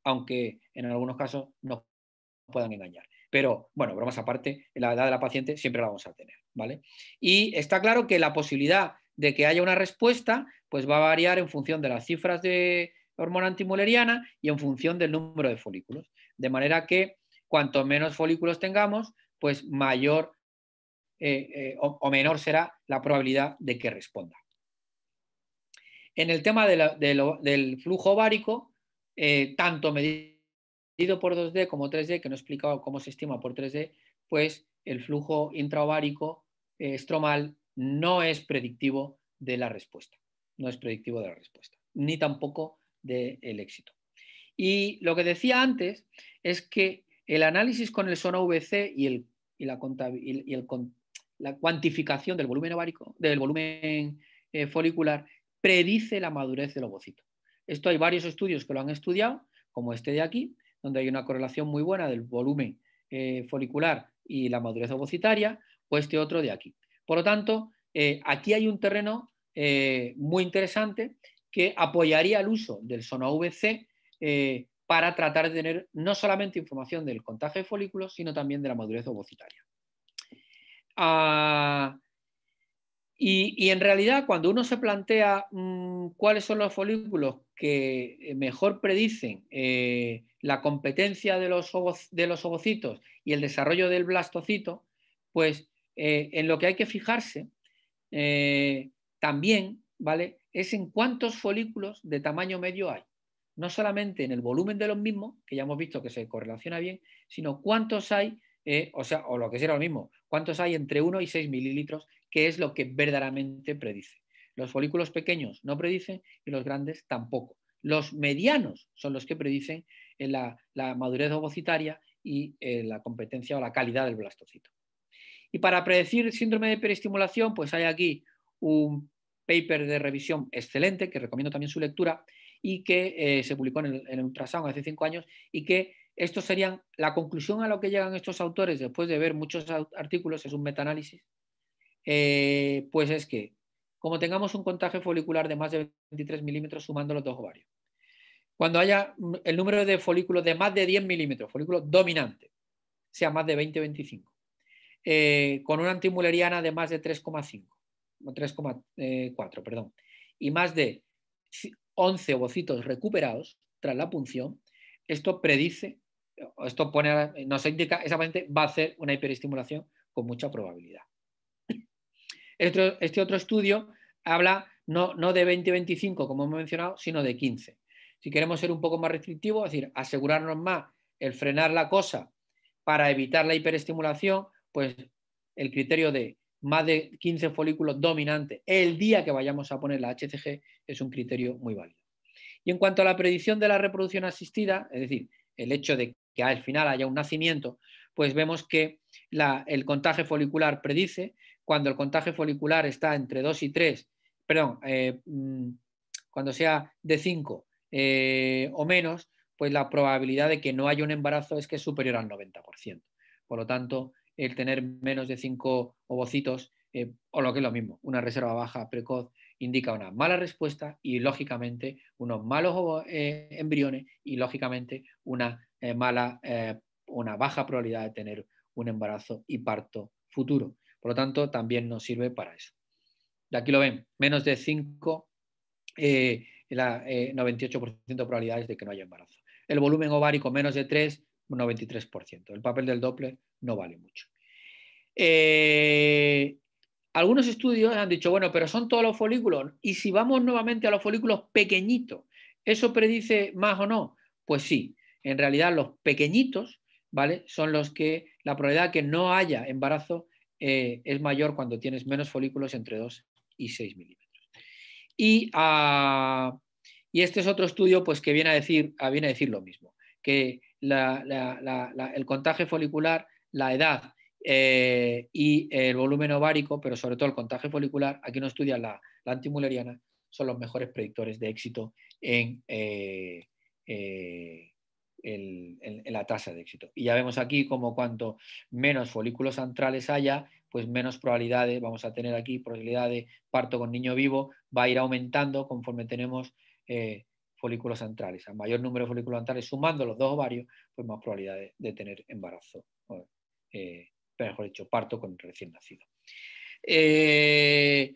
aunque en algunos casos nos puedan engañar. Pero bueno, bromas aparte, la edad de la paciente siempre la vamos a tener, ¿vale? Y está claro que la posibilidad de que haya una respuesta, pues va a variar en función de las cifras de hormona antimuleriana y en función del número de folículos. De manera que cuanto menos folículos tengamos, pues mayor eh, eh, o, menor será la probabilidad de que responda. En el tema del flujo ovárico, eh, tanto medido por 2D como 3D, que no he explicado cómo se estima por 3D, pues el flujo intraovárico estromal no es predictivo de la respuesta, no es predictivo de la respuesta, ni tampoco del éxito. Y lo que decía antes es que el análisis con el sonovc VC y, la, cuantificación del volumen ovárico, del volumen eh, folicular, predice la madurez del ovocito. Esto hay varios estudios que lo han estudiado, como este de aquí, donde hay una correlación muy buena del volumen eh, folicular y la madurez ovocitaria, o este otro de aquí. Por lo tanto, eh, aquí hay un terreno muy interesante que apoyaría el uso del sonovc VC eh, para tratar de tener no solamente información del contagio de folículos, sino también de la madurez ovocitaria. Ah, y, en realidad, cuando uno se plantea mm, cuáles son los folículos que eh, mejor predicen eh, la competencia de los, de ovocitos y el desarrollo del blastocito, pues en lo que hay que fijarse también, ¿vale? Es en cuántos folículos de tamaño medio hay no solamente en el volumen de los mismos, que ya hemos visto que se correlaciona bien, sino cuántos hay, eh, o sea, o lo que será lo mismo, cuántos hay entre 1 y 6 mililitros, que es lo que verdaderamente predice. Los folículos pequeños no predicen y los grandes tampoco. Los medianos son los que predicen eh, la, madurez ovocitaria y eh, la competencia o la calidad del blastocito. Y para predecir síndrome de perestimulación, pues hay aquí un paper de revisión excelente, que recomiendo también su lectura, y que eh, se publicó en, el, en Ultrasound hace cinco años y que esto serían la conclusión a lo que llegan estos autores después de ver muchos artículos, es un metaanálisis, eh, pues es que como tengamos un contagio folicular de más de 23 milímetros sumando los dos ovarios, cuando haya mm, el número de folículos de más de 10 milímetros, folículo dominante, sea más de 20-25, eh, con una antimuleriana de más de 3,5, 3,4, perdón, y más de 11 ovocitos recuperados tras la punción, esto predice, esto pone, nos indica, esa paciente va a hacer una hiperestimulación con mucha probabilidad. Este, otro estudio habla no, no de 20-25, como hemos mencionado, sino de 15. Si queremos ser un poco más restrictivos, es decir, asegurarnos más el frenar la cosa para evitar la hiperestimulación, pues el criterio de más de 15 folículos dominantes el día que vayamos a poner la HCG es un criterio muy válido. Y en cuanto a la predicción de la reproducción asistida, es decir, el hecho de que al final haya un nacimiento, pues vemos que el contagio folicular predice cuando el contagio folicular está entre 2 y 3, perdón, eh, mm, cuando sea de 5 eh, o menos, pues la probabilidad de que no haya un embarazo es que es superior al 90%. Por lo tanto, el tener menos de cinco ovocitos eh, o lo que es lo mismo, una reserva baja precoz indica una mala respuesta y lógicamente unos malos eh, embriones y lógicamente una eh, mala, una baja probabilidad de tener un embarazo y parto futuro. Por lo tanto, también nos sirve para eso. De aquí lo ven, menos de 5, 98% de probabilidades de que no haya embarazo. El volumen ovárico menos de 3, un 93%. El papel del Doppler no vale mucho. Eh, algunos estudios han dicho, bueno, pero son todos los folículos. Y si vamos nuevamente a los folículos pequeñitos, ¿eso predice más o no? Pues sí, en realidad los pequeñitos, ¿vale? Son los que la probabilidad de que no haya embarazo eh, es mayor cuando tienes menos folículos entre 2 y 6 milímetros. Ah, y, este es otro estudio pues, que viene a, decir, viene a decir lo mismo, que el contagio folicular la edad eh, y el volumen ovárico, pero sobre todo el contagio folicular, aquí no estudian la, la antimuleriana, son los mejores predictores de éxito eh, eh, en, la tasa de éxito. Y ya vemos aquí como cuanto menos folículos antrales haya, pues menos probabilidades, vamos a tener aquí probabilidad de parto con niño vivo, va a ir aumentando conforme tenemos folículos centrales, A mayor número de folículos antrales, sumando los dos ovarios, pues más probabilidades de tener embarazo eh, mejor dicho, parto con recién nacido. Eh,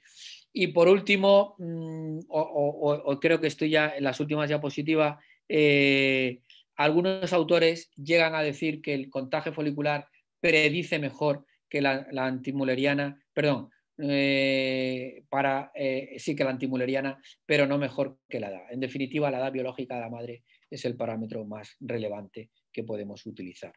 y por último, mm, o, creo que estoy ya en las últimas diapositivas, eh, algunos autores llegan a decir que el contagio folicular predice mejor que la, antimuleriana, perdón, para, sí que la antimuleriana, pero no mejor que la edad. En definitiva, la edad biológica de la madre es el parámetro más relevante que podemos utilizar.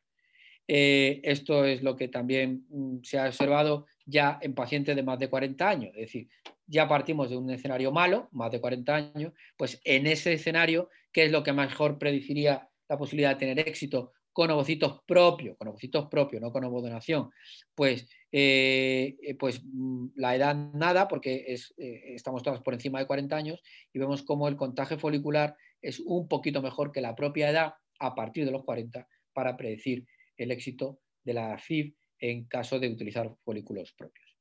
Eh, esto es lo que también mm, se ha observado ya en pacientes de más de 40 años, es decir, ya partimos de un escenario malo, más de 40 años, pues en ese escenario, ¿qué es lo que mejor predeciría la posibilidad de tener éxito con ovocitos propios, con ovocitos propios, no con ovodonación? Pues, eh, eh, pues mm, la edad nada, porque estamos todos por encima de 40 años y vemos cómo el contagio folicular es un poquito mejor que la propia edad a partir de los 40 para predecir el éxito de la FIB en caso de utilizar folículos propios.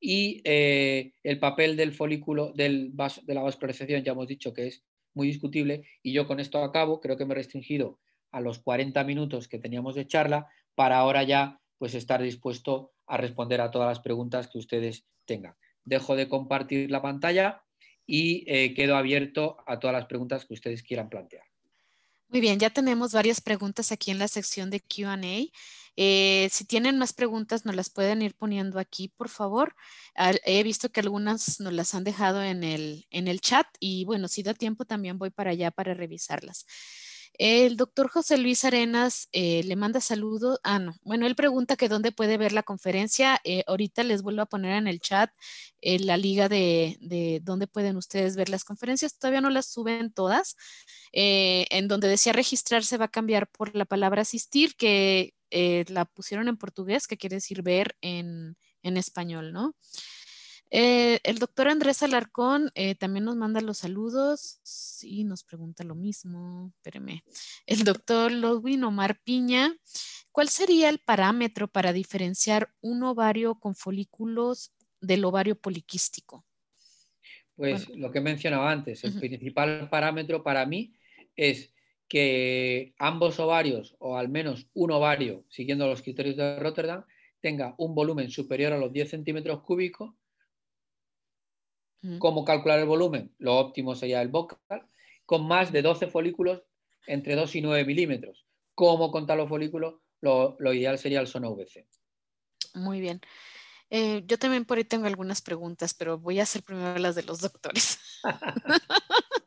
Y eh, el papel del folículo, del de la vascularización, ya hemos dicho que es muy discutible y yo con esto acabo, creo que me he restringido a los 40 minutos que teníamos de charla para ahora ya pues estar dispuesto a responder a todas las preguntas que ustedes tengan. Dejo de compartir la pantalla y eh, quedo abierto a todas las preguntas que ustedes quieran plantear. Muy bien, ya tenemos varias preguntas aquí en la sección de Q&A. Eh, si tienen más preguntas, nos las pueden ir poniendo aquí, por favor. he visto que algunas nos las han dejado en el chat y bueno, si da tiempo también voy para allá para revisarlas. El doctor José Luis Arenas eh, le manda saludos. Ah, no. Bueno, él pregunta que dónde puede ver la conferencia. Eh, ahorita les vuelvo a poner en el chat eh, la liga de, dónde pueden ustedes ver las conferencias. Todavía no las suben todas. en donde decía registrarse va a cambiar por la palabra asistir, que la pusieron en portugués, que quiere decir ver en, en español, ¿no? Eh, el doctor Andrés Alarcón eh, también nos manda los saludos y nos pregunta lo mismo. Espéreme. El doctor Lodwin Omar Piña, ¿cuál sería el parámetro para diferenciar un ovario con folículos del ovario poliquístico? Pues lo que mencionaba antes, el principal parámetro para mí es que ambos ovarios, o al menos un ovario, siguiendo los criterios de Rotterdam, tenga un volumen superior a los 10 centímetros cúbicos ¿Cómo calcular el volumen? Lo óptimo sería el vocal, con más de 12 folículos entre 2 y 9 milímetros. ¿Cómo contar los folículos? Lo, ideal sería el sonovc. Muy bien. Eh, yo también por ahí tengo algunas preguntas, pero voy a hacer primero las de los doctores.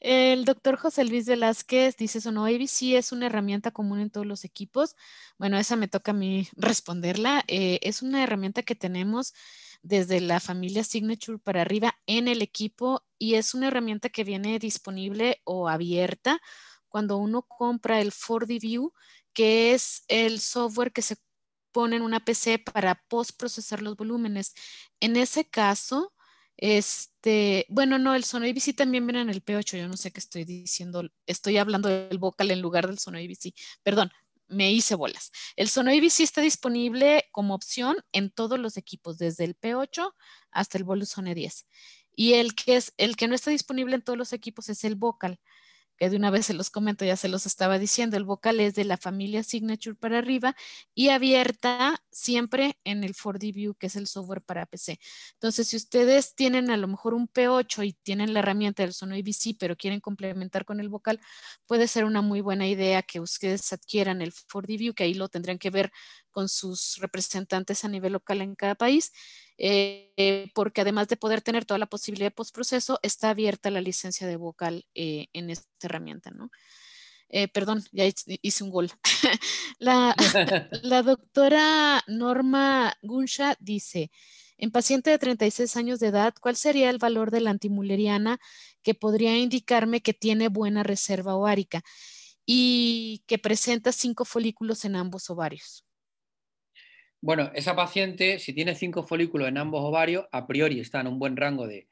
El doctor José Luis Velázquez dice, ¿Sonovic es una herramienta común en todos los equipos. Bueno, esa me toca a mí responderla. Eh, es una herramienta que tenemos desde la familia Signature para arriba en el equipo y es una herramienta que viene disponible o abierta cuando uno compra el 4D View, que es el software que se pone en una PC para postprocesar los volúmenes. En ese caso, este, bueno, no, el Sono ABC también viene en el P8, yo no sé qué estoy diciendo, estoy hablando del vocal en lugar del Sono ABC, perdón, me hice bolas. El Sonoibi sí está disponible como opción en todos los equipos, desde el P8 hasta el Volusone 10. Y el que, es, el que no está disponible en todos los equipos es el Vocal que de una vez se los comento, ya se los estaba diciendo, el vocal es de la familia Signature para arriba y abierta siempre en el 4D View, que es el software para PC. Entonces, si ustedes tienen a lo mejor un P8 y tienen la herramienta del Sono IBC, e pero quieren complementar con el vocal, puede ser una muy buena idea que ustedes adquieran el 4D View, que ahí lo tendrán que ver con sus representantes a nivel local en cada país eh, porque además de poder tener toda la posibilidad de postproceso, está abierta la licencia de vocal eh, en esta herramienta, eh, perdón, ya hice un gol. la, la, doctora Norma Gunsha dice, en paciente de 36 años de edad, ¿cuál sería el valor de la antimuleriana que podría indicarme que tiene buena reserva ovárica y que presenta cinco folículos en ambos ovarios? Bueno, esa paciente, si tiene cinco folículos en ambos ovarios, a priori está en un buen rango de,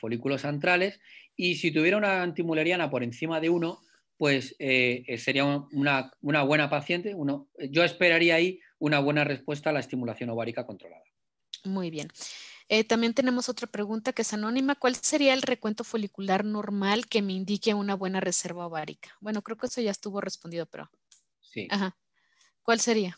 folículos antrales y si tuviera una antimuleriana por encima de uno, pues eh, eh, sería una, buena paciente. yo esperaría ahí una buena respuesta a la estimulación ovárica controlada. Muy bien. Eh, también tenemos otra pregunta que es anónima. ¿Cuál sería el recuento folicular normal que me indique una buena reserva ovárica? Bueno, creo que eso ya estuvo respondido, pero. Sí. Ajá. ¿Cuál sería?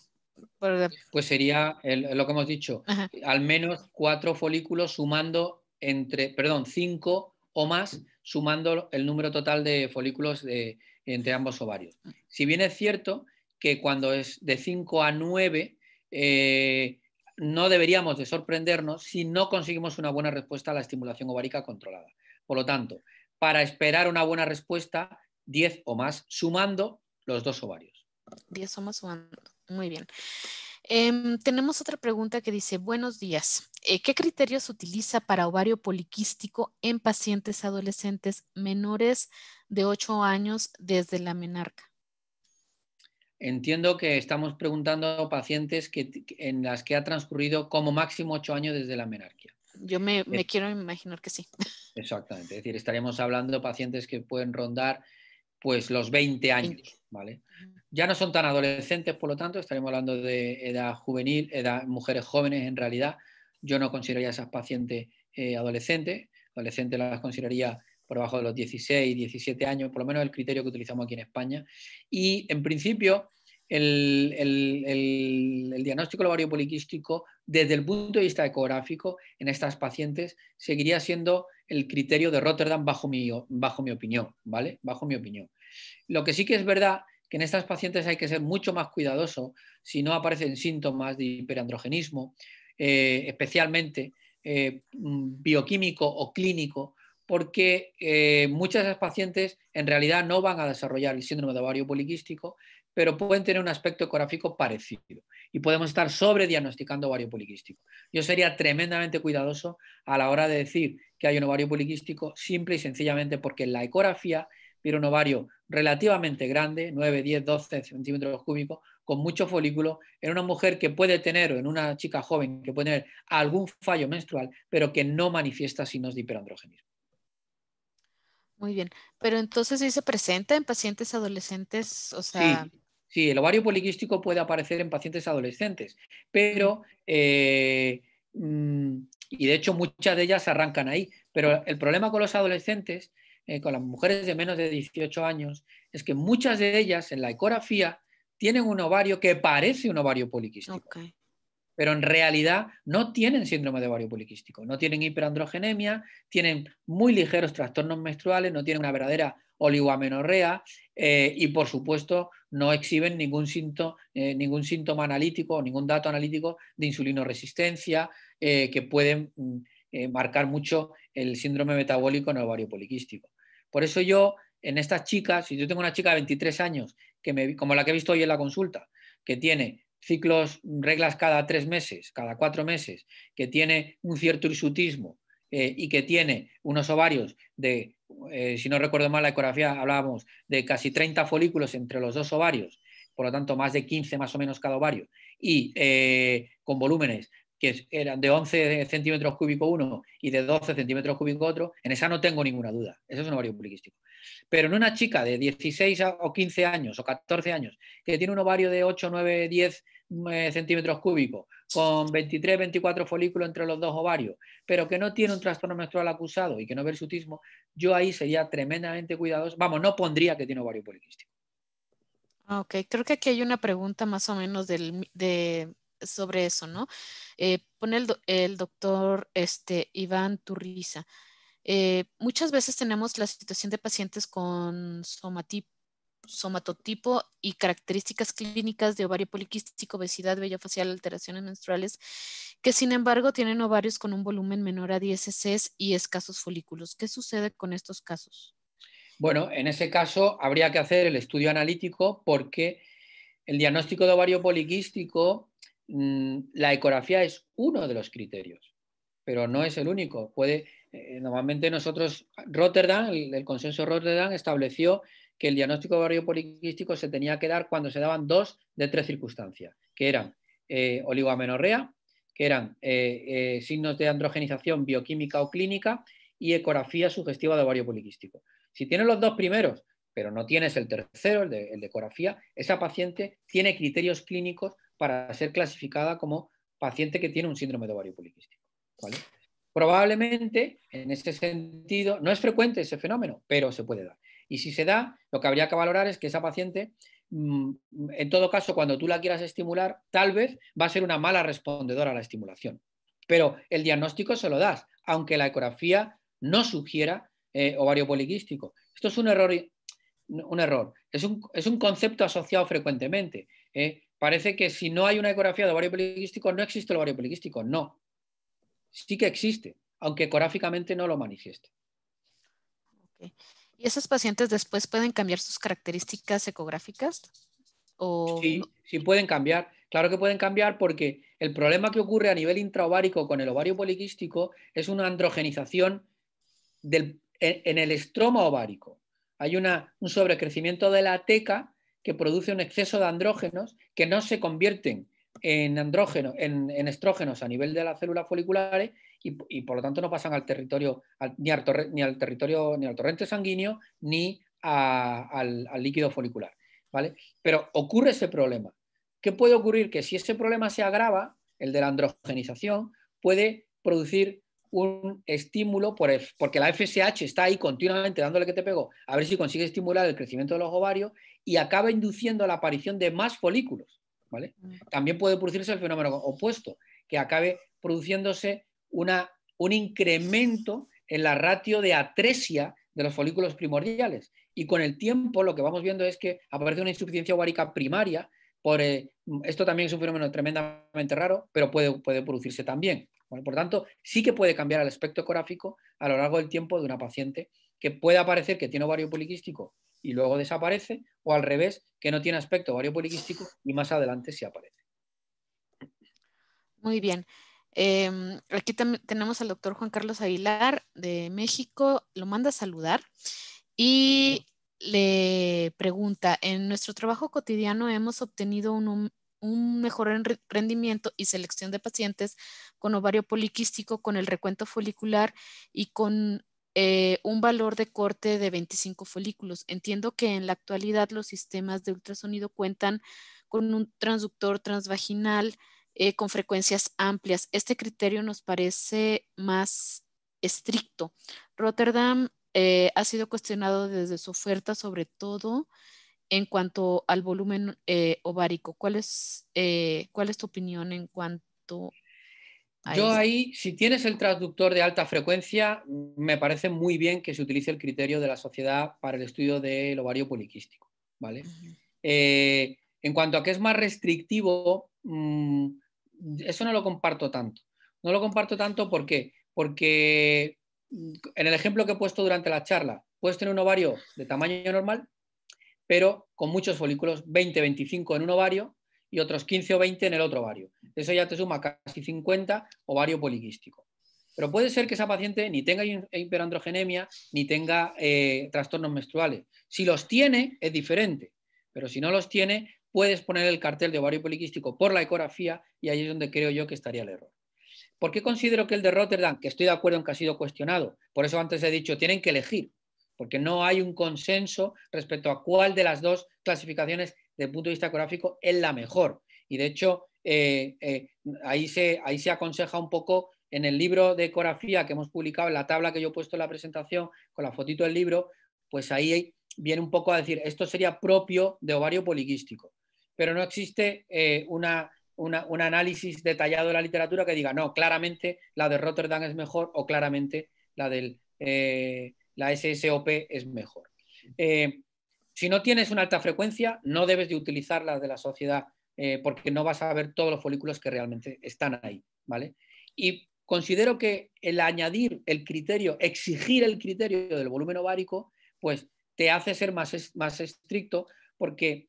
Pues sería lo que hemos dicho, al menos cuatro folículos sumando entre, perdón, cinco o más sumando el número total de folículos de, entre ambos ovarios. Si bien es cierto que cuando es de 5 a 9, eh, no deberíamos de sorprendernos si no conseguimos una buena respuesta a la estimulación ovárica controlada. Por lo tanto, para esperar una buena respuesta, diez o más sumando los dos ovarios. 10 o más sumando. Muy bien. Em, tenemos otra pregunta que dice, buenos días. Eh, ¿Qué criterios utiliza para ovario poliquístico en pacientes adolescentes menores de 8 años desde la menarca? Entiendo que estamos preguntando pacientes que, en las que ha transcurrido como máximo 8 años desde la menarquía. Yo me, quiero imaginar que sí. Exactamente, es decir, estaríamos hablando de pacientes que pueden rondar pues los 20 años, ¿vale? Ya no son tan adolescentes, por lo tanto, estaremos hablando de edad juvenil, edad mujeres jóvenes en realidad. Yo no consideraría esas pacientes eh, adolescentes, adolescentes las consideraría por debajo de los 16, 17 años, por lo menos el criterio que utilizamos aquí en España. Y en principio, el, diagnóstico ovario poliquístico desde el punto de vista ecográfico en estas pacientes seguiría siendo el criterio de Rotterdam bajo mi, bajo mi opinión, ¿vale? Bajo mi opinión. Lo que sí que es verdad que en estas pacientes hay que ser mucho más cuidadoso si no aparecen síntomas de hiperandrogenismo, eh, especialmente eh, mm, bioquímico o clínico, porque eh, muchas de las pacientes en realidad no van a desarrollar el síndrome de ovario poliquístico, pero pueden tener un aspecto ecográfico parecido y podemos estar sobrediagnosticando ovario poliquístico. Yo sería tremendamente cuidadoso a la hora de decir que hay un ovario poliquístico simple y sencillamente porque en la ecografía pero un ovario relativamente grande, 9, 10, 12 centímetros cúbicos, con mucho folículo en una mujer que puede tener, o en una chica joven que puede tener algún fallo menstrual, pero que no manifiesta signos de hiperandrogenismo. Muy bien, pero entonces si se presenta en pacientes adolescentes, o sea... Sí. el ovario poliquístico puede aparecer en pacientes adolescentes, pero, eh, mm, y de hecho muchas de ellas arrancan ahí, pero el problema con los adolescentes eh, con las mujeres de menos de 18 años es que muchas de ellas en la ecografía tienen un ovario que parece un ovario poliquístico. Pero en realidad no tienen síndrome de ovario poliquístico, no tienen hiperandrogenemia, tienen muy ligeros trastornos menstruales, no tienen una verdadera oligoamenorrea eh, y por supuesto no exhiben ningún, síntoma, eh, ningún síntoma analítico o ningún dato analítico de insulinoresistencia que pueden mm, marcar mucho el síndrome metabólico el ovario poliquístico. Por eso yo, en estas chicas, si yo tengo una chica de 23 años, que me, como la que he visto hoy en la consulta, que tiene ciclos, reglas cada tres meses, cada cuatro meses, que tiene un cierto hirsutismo eh, y que tiene unos ovarios de, eh, si no recuerdo mal la ecografía, hablábamos de casi 30 folículos entre los dos ovarios, por lo tanto más de 15 más o menos cada ovario, y eh, con volúmenes que eran de 11 centímetros cúbicos uno y de 12 centímetros cúbicos otro, en esa no tengo ninguna duda. Eso es un ovario poliquístico. Pero en una chica de 16 o 15 años o 14 años que tiene un ovario de 8, 9, 10 centímetros cúbicos, con 23, 24 folículos entre los dos ovarios, pero que no tiene un trastorno menstrual acusado y que no ve el sutismo, yo ahí sería tremendamente cuidadoso. Vamos, no pondría que tiene ovario poliquístico. Ah, ok, creo que aquí hay una pregunta más o menos del, de, sobre eso, ¿no? Eh, pone el, doctor este, Iván Turriza. Eh, muchas veces tenemos la situación de pacientes con somatotipo y características clínicas de ovario poliquístico, obesidad, vello facial, alteraciones menstruales, que sin embargo tienen ovarios con un volumen menor a 10 cc y escasos folículos. ¿Qué sucede con estos casos? Bueno, en ese caso habría que hacer el estudio analítico porque el diagnóstico de ovario poliquístico Mm, la ecografía es uno de los criterios, pero no es el único. Puede, eh, normalmente nosotros, Rotterdam, el, consenso Rotterdam estableció que el diagnóstico de barrio poliquístico se tenía que dar cuando se daban dos de tres circunstancias, que eran eh, oligoamenorrea, que eran eh, signos de androgenización bioquímica o clínica y ecografía sugestiva de ovario poliquístico. Si tienes los dos primeros, pero no tienes el tercero, el de, el de ecografía, esa paciente tiene criterios clínicos para ser clasificada como paciente que tiene un síndrome de ovario poliquístico. Probablemente, en ese sentido, no es frecuente ese fenómeno, pero se puede dar. Y si se da, lo que habría que valorar es que esa paciente, mm, en todo caso, cuando tú la quieras estimular, tal vez va a ser una mala respondedora a la estimulación. Pero el diagnóstico se lo das, aunque la ecografía no sugiera eh, ovario poliquístico. Esto es un error. Un error. Es un, es un concepto asociado frecuentemente. Eh parece que si no hay una ecografía de ovario poliquístico, no existe el ovario poliquístico. No. Sí que existe, aunque ecográficamente no lo manifieste. ¿Y esos pacientes después pueden cambiar sus características ecográficas? ¿O... Sí, sí pueden cambiar. Claro que pueden cambiar porque el problema que ocurre a nivel intraovárico con el ovario poliquístico es una androgenización en, el estroma ovárico. Hay un sobrecrecimiento de la teca que produce un exceso de andrógenos que no se convierten en andrógenos, en, estrógenos a nivel de las células foliculares y, por lo tanto no pasan al territorio, ni, al territorio, ni al torrente sanguíneo, ni al, líquido folicular. ¿vale? Pero ocurre ese problema. ¿Qué puede ocurrir? Que si ese problema se agrava, el de la androgenización, puede producir un estímulo porque la FSH está ahí continuamente dándole que te pego, a ver si consigue estimular el crecimiento de los ovarios y acaba induciendo la aparición de más folículos. Mm. También puede producirse el fenómeno opuesto, que acabe produciéndose un incremento en la ratio de atresia de los folículos primordiales. Y con el tiempo lo que vamos viendo es que aparece una insuficiencia ovárica primaria. Por, eh, esto también es un fenómeno tremendamente raro, pero puede, producirse también. por tanto, sí que puede cambiar el aspecto ecográfico a lo largo del tiempo de una paciente que puede aparecer que tiene ovario poliquístico y luego desaparece, o al revés, que no tiene aspecto ovario poliquístico y más adelante sí aparece. Muy bien. Em, aquí tenemos al doctor Juan Carlos Aguilar de México, lo manda a saludar y le pregunta, en nuestro trabajo cotidiano hemos obtenido un, un mejor rendimiento y selección de pacientes con ovario poliquístico, con el recuento folicular y con eh, un valor de corte de 25 folículos. Entiendo que en la actualidad los sistemas de ultrasonido cuentan con un transductor transvaginal eh, con frecuencias amplias. Este criterio nos parece más estricto. Rotterdam eh, ha sido cuestionado desde su oferta, sobre todo en cuanto al volumen ovárico. ¿Cuál es, ¿Cuál es tu opinión en cuanto yo ahí, si tienes el traductor de alta frecuencia, me parece muy bien que se utilice el criterio de la sociedad para el estudio del ovario poliquístico. ¿vale? Eh, en cuanto a que es más restrictivo, mm, eso no lo comparto tanto. No lo comparto tanto porque, porque mm, en el ejemplo que he puesto durante la charla, puedes tener un ovario de tamaño normal, pero con muchos folículos, 20, 25 en un ovario, y otros 15 o 20 en el otro ovario. Eso ya te suma casi 50 ovario poliquístico. Pero puede ser que esa paciente ni tenga hiperandrogenemia ni tenga eh, trastornos menstruales. Si los tiene, es diferente. Pero si no los tiene, puedes poner el cartel de ovario poliquístico por la ecografía y ahí es donde creo yo que estaría el error. ¿Por qué considero que el de Rotterdam, que estoy de acuerdo en que ha sido cuestionado? Por eso antes he dicho, tienen que elegir, porque no hay un consenso respecto a cuál de las dos clasificaciones desde el punto de vista ecográfico, es la mejor. Y de hecho, eh, eh, ahí, se, ahí se aconseja un poco en el libro de ecografía que hemos publicado, en la tabla que yo he puesto en la presentación, con la fotito del libro, pues ahí viene un poco a decir, esto sería propio de ovario poliquístico. Pero no existe eh, un análisis detallado de la literatura que diga, no, claramente la de Rotterdam es mejor o claramente la del la SSOP es mejor. Si no tienes una alta frecuencia, no debes de utilizar la de la sociedad eh, porque no vas a ver todos los folículos que realmente están ahí, ¿vale? Y considero que el añadir el criterio, exigir el criterio del volumen ovárico, pues te hace ser más, más estricto porque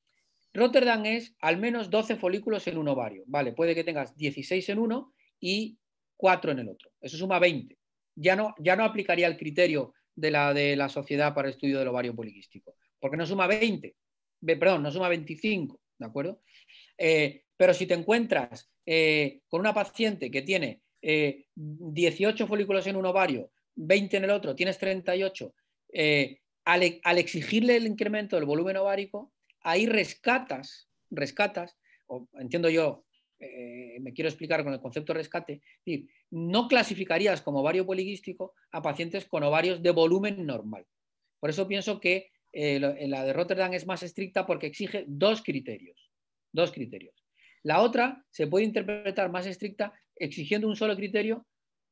Rotterdam es al menos 12 folículos en un ovario, ¿vale? Puede que tengas 16 en uno y 4 en el otro. Eso suma 20. Ya no, ya no aplicaría el criterio de la, de la Sociedad para el Estudio del Ovario Poliquístico porque no suma 20, perdón, no suma 25, ¿de acuerdo? Eh, pero si te encuentras eh, con una paciente que tiene 18 eh, folículos en un ovario, 20 en el otro, tienes 38, al, al, exigirle el incremento del volumen ovárico, ahí rescatas, rescatas, o entiendo yo, me quiero explicar con el concepto rescate, no clasificarías como ovario poligístico a pacientes con ovarios de volumen normal. Por eso pienso que eh, eh, la de Rotterdam es más estricta porque exige dos criterios, dos criterios. La otra se puede interpretar más estricta exigiendo un solo criterio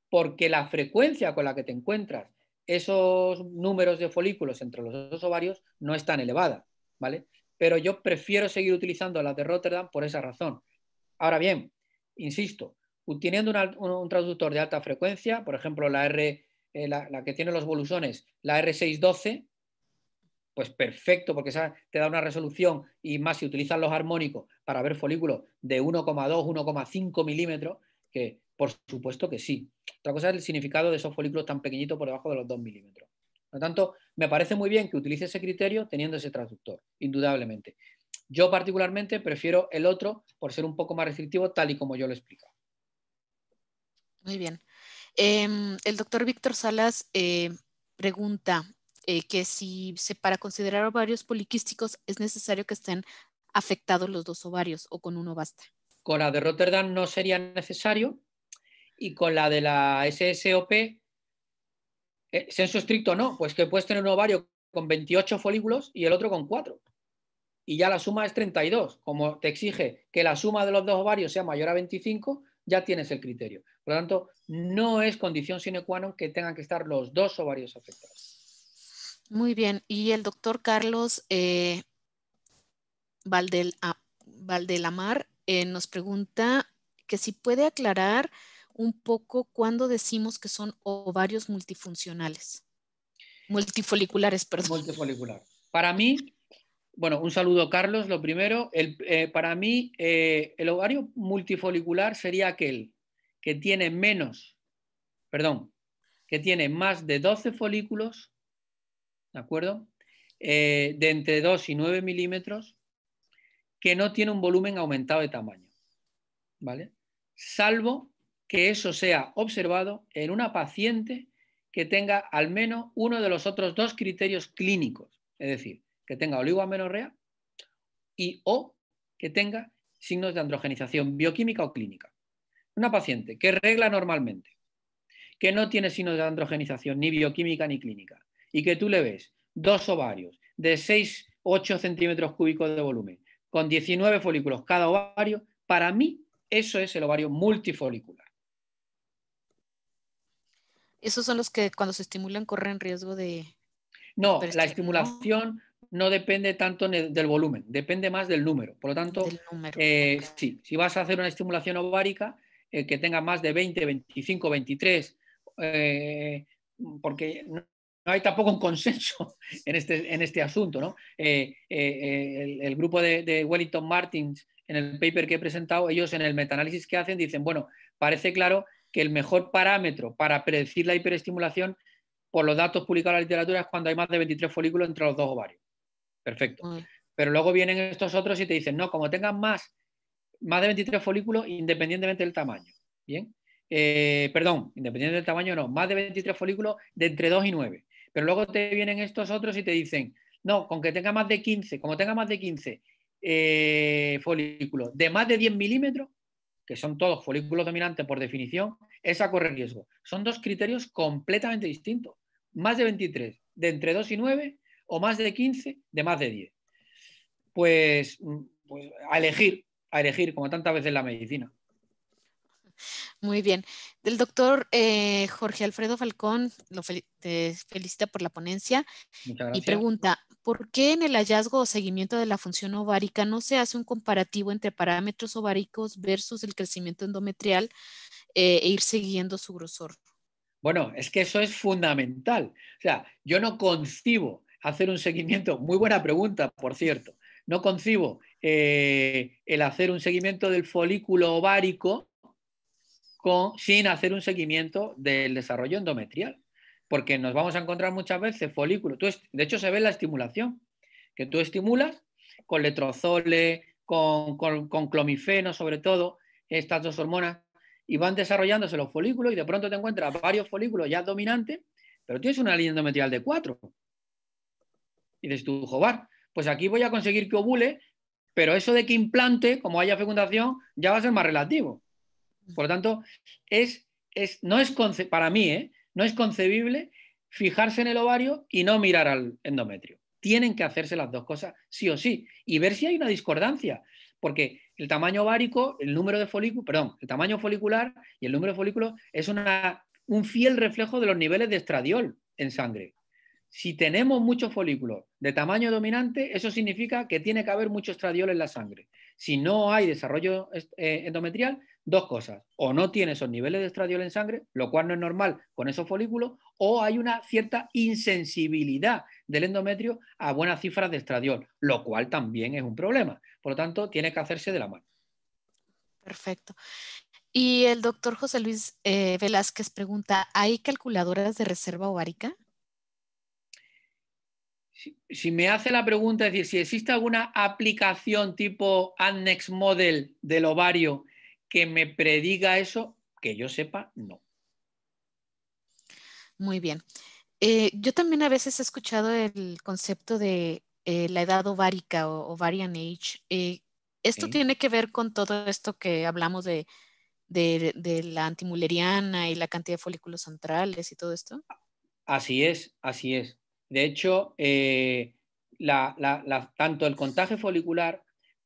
porque la frecuencia con la que te encuentras esos números de folículos entre los dos ovarios no es tan elevada, ¿vale? Pero yo prefiero seguir utilizando la de Rotterdam por esa razón. Ahora bien, insisto, teniendo un, traductor de alta frecuencia, por ejemplo, la R, eh, la, que tiene los bolusones, la R612, pues perfecto, porque esa te da una resolución y más si utilizas los armónicos para ver folículos de 1,2, 1,5 milímetros, que por supuesto que sí. Otra cosa es el significado de esos folículos tan pequeñitos por debajo de los 2 milímetros. Por lo tanto, me parece muy bien que utilice ese criterio teniendo ese traductor, indudablemente. Yo particularmente prefiero el otro por ser un poco más restrictivo, tal y como yo lo explico. Muy bien. Em, el doctor Víctor Salas eh, pregunta, eh, que si se, para considerar ovarios poliquísticos es necesario que estén afectados los dos ovarios o con uno basta. Con la de Rotterdam no sería necesario y con la de la SSOP, eh, senso estricto no, pues que puedes tener un ovario con 28 folículos y el otro con 4. Y ya la suma es 32. Como te exige que la suma de los dos ovarios sea mayor a 25, ya tienes el criterio. Por lo tanto, no es condición sine qua non que tengan que estar los dos ovarios afectados. Muy bien. Y el doctor Carlos eh, ah, Valdelamar eh, nos pregunta que si puede aclarar un poco cuándo decimos que son ovarios multifuncionales. Multifoliculares, perdón. multifolicular. Para mí, bueno, un saludo Carlos, lo primero, eh, para mí el ovario multifolicular sería aquel que tiene menos, perdón, que tiene más de 12 folículos ¿de acuerdo? Eh, de entre 2 y 9 milímetros que no tiene un volumen aumentado de tamaño, ¿vale? Salvo que eso sea observado en una paciente que tenga al menos uno de los otros dos criterios clínicos, es decir, que tenga oligoamenorrea y o que tenga signos de androgenización bioquímica o clínica. Una paciente que regla normalmente, que no tiene signos de androgenización ni bioquímica ni clínica, y que tú le ves dos ovarios de 6-8 centímetros cúbicos de volumen, con 19 folículos cada ovario, para mí eso es el ovario multifolicular. ¿Esos son los que cuando se estimulan corren riesgo de... No, la estimulación no. depende tanto del volumen, depende más del número. Por lo tanto, eh, sí, si vas a hacer una estimulación ovárica eh, que tenga más de 20, 25, 23, porque no hay tampoco un consenso en este, en este asunto. ¿no? Eh, eh, eh, el, grupo de, Wellington Martins, en el paper que he presentado, ellos en el metaanálisis que hacen dicen, bueno, parece claro que el mejor parámetro para predecir la hiperestimulación por los datos publicados en la literatura es cuando hay más de 23 folículos entre los dos ovarios. Perfecto. Mm. Pero luego vienen estos otros y te dicen, no, como tengan más, más de 23 folículos independientemente del tamaño. Bien. perdón, independientemente del tamaño, no, más de 23 folículos de entre 2 y 9 pero luego te vienen estos otros y te dicen, no, con que tenga más de 15, como tenga más de 15 eh, folículos de más de 10 milímetros, que son todos folículos dominantes por definición, esa corre riesgo. Son dos criterios completamente distintos. Más de 23, de entre 2 y 9, o más de 15, de más de 10. Pues, mm, pues a elegir, a elegir, como tantas veces la medicina. Muy bien. del doctor eh, Jorge Alfredo Falcón lo te felicita por la ponencia y pregunta, ¿por qué en el hallazgo o seguimiento de la función ovárica no se hace un comparativo entre parámetros ováricos versus el crecimiento endometrial eh, e ir siguiendo su grosor? Bueno, es que eso es fundamental. O sea, yo no concibo hacer un seguimiento, muy buena pregunta, por cierto, no concibo eh, el hacer un seguimiento del folículo ovárico sin hacer un seguimiento del desarrollo endometrial. Porque nos vamos a encontrar muchas veces folículos. de hecho, se ve la estimulación, que tú estimulas con letrozole, con, clomifeno, sobre todo, estas dos hormonas, y van desarrollándose los folículos y de pronto te encuentras varios folículos ya dominantes, pero tienes una línea endometrial de cuatro. Y dices tú, jobar, pues aquí voy a conseguir que ovule, pero eso de que implante, como haya fecundación, ya va a ser más relativo. Por lo tanto, para mí, ¿eh? no es concebible fijarse en el ovario y no mirar al endometrio. Tienen que hacerse las dos cosas sí o sí y ver si hay una discordancia, porque el tamaño ovárico, el número de folículos, perdón, el tamaño folicular y el número de folículos es un fiel reflejo de los niveles de estradiol en sangre. Si tenemos muchos folículos de tamaño dominante, eso significa que tiene que haber mucho estradiol en la sangre. Si no hay desarrollo eh, endometrial, dos cosas. O no tiene esos niveles de estradiol en sangre, lo cual no es normal con esos folículos, o hay una cierta insensibilidad del endometrio a buenas cifras de estradiol, lo cual también es un problema. Por lo tanto, tiene que hacerse de la mano. Perfecto. Y el doctor José Luis eh, Velázquez pregunta, ¿hay calculadoras de reserva ovárica? Si, si, me hace la pregunta, es decir, si existe alguna aplicación tipo Annex Model del ovario que me prediga eso, que yo sepa, no. Muy bien. Eh, yo también a veces he escuchado el concepto de eh, la edad ovárica o ovarian age. Eh, esto tiene que ver con todo esto que hablamos de, de, la antimuleriana y la cantidad de folículos centrales y todo esto. Así es, así es. De hecho, tanto el contagio folicular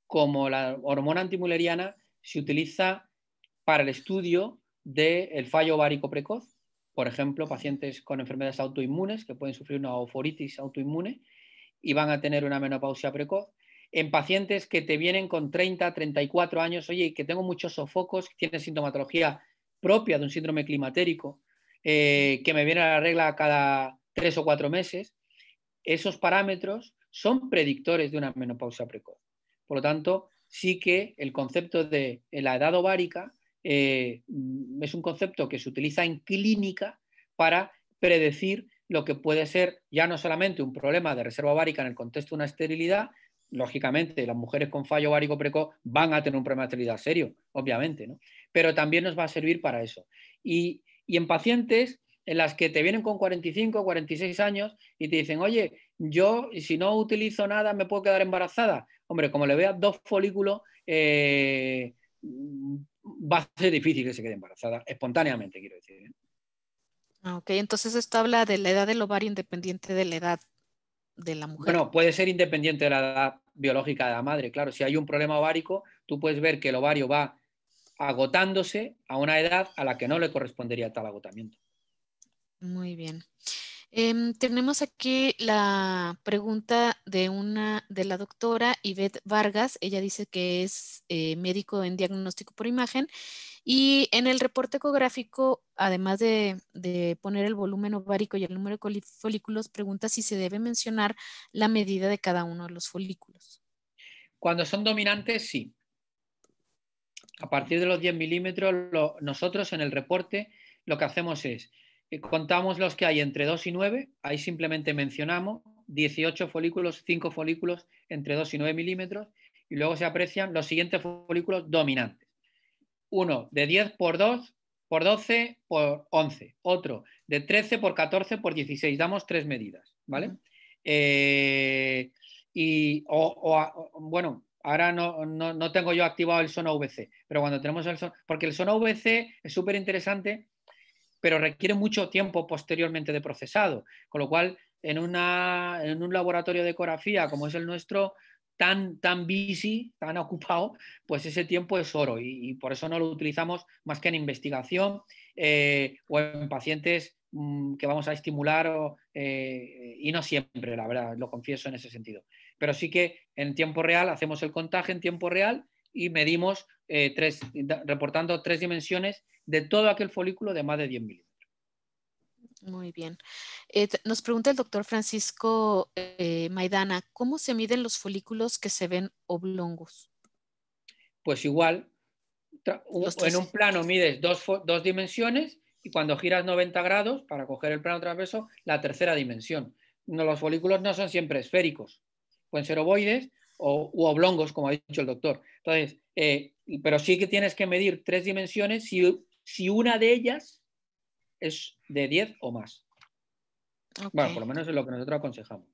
como la hormona antimuleriana se utiliza para el estudio del fallo ovárico precoz, por ejemplo, pacientes con enfermedades autoinmunes que pueden sufrir una oforitis autoinmune y van a tener una menopausia precoz. En pacientes que te vienen con 30, 34 años, oye, que tengo muchos sofocos, que tienen sintomatología propia de un síndrome climatérico, eh, que me viene a la regla cada tres o cuatro meses, esos parámetros son predictores de una menopausia precoz. Por lo tanto, sí que el concepto de la edad ovárica eh, mm, es un concepto que se utiliza en clínica para predecir lo que puede ser ya no solamente un problema de reserva ovárica en el contexto de una esterilidad, lógicamente las mujeres con fallo ovárico precoz van a tener un problema de esterilidad serio, obviamente, ¿no? pero también nos va a servir para eso. Y, y en pacientes en las que te vienen con 45, 46 años y te dicen, oye, yo si no utilizo nada me puedo quedar embarazada hombre, como le vea dos folículos, eh, va a ser difícil que se quede embarazada, espontáneamente, quiero decir. ¿eh? Ah, ok, entonces esto habla de la edad del ovario independiente de la edad de la mujer. Bueno, puede ser independiente de la edad biológica de la madre, claro. Si hay un problema ovárico, tú puedes ver que el ovario va agotándose a una edad a la que no le correspondería tal agotamiento. Muy bien. Em, tenemos aquí la pregunta de una de la doctora Yvette Vargas. Ella dice que es eh, médico en diagnóstico por imagen y en el reporte ecográfico, además de, poner el volumen ovárico y el número de folículos, pregunta si se debe mencionar la medida de cada uno de los folículos. Cuando son dominantes, sí. A partir de los 10 milímetros, nosotros en el reporte lo que hacemos es contamos los que hay entre 2 y 9, ahí simplemente mencionamos 18 folículos, 5 folículos entre 2 y 9 milímetros, y luego se aprecian los siguientes folículos dominantes. Uno de 10 por 2, por 12, por 11. Otro de 13 por 14, por 16. Damos tres medidas, ¿vale? Eh, y, bueno, ahora no, tengo yo activado el Sono VC, pero cuando tenemos el porque el Sono VC es súper interesante pero requiere mucho tiempo posteriormente de procesado, con lo cual en, un laboratorio de ecografía como es el nuestro, tan, busy, tan ocupado, pues ese tiempo es oro y, por eso no lo utilizamos más que en investigación eh, o en pacientes mm, que vamos a estimular eh, y no siempre, la verdad, lo confieso en ese sentido. Pero sí que en tiempo real hacemos el contagio en tiempo real y medimos eh, tres, reportando tres dimensiones de todo aquel folículo de más de 10 milímetros. Muy bien. Eh, nos pregunta el doctor Francisco eh, Maidana, ¿cómo se miden los folículos que se ven oblongos? Pues igual, en un plano mides dos, dimensiones y cuando giras 90 grados para coger el plano transverso, la tercera dimensión. No, los folículos no son siempre esféricos, pueden ser ovoides o, oblongos, como ha dicho el doctor. Entonces, eh, pero sí que tienes que medir tres dimensiones si, si una de ellas es de 10 o más. Bueno, por lo menos es lo que nosotros aconsejamos.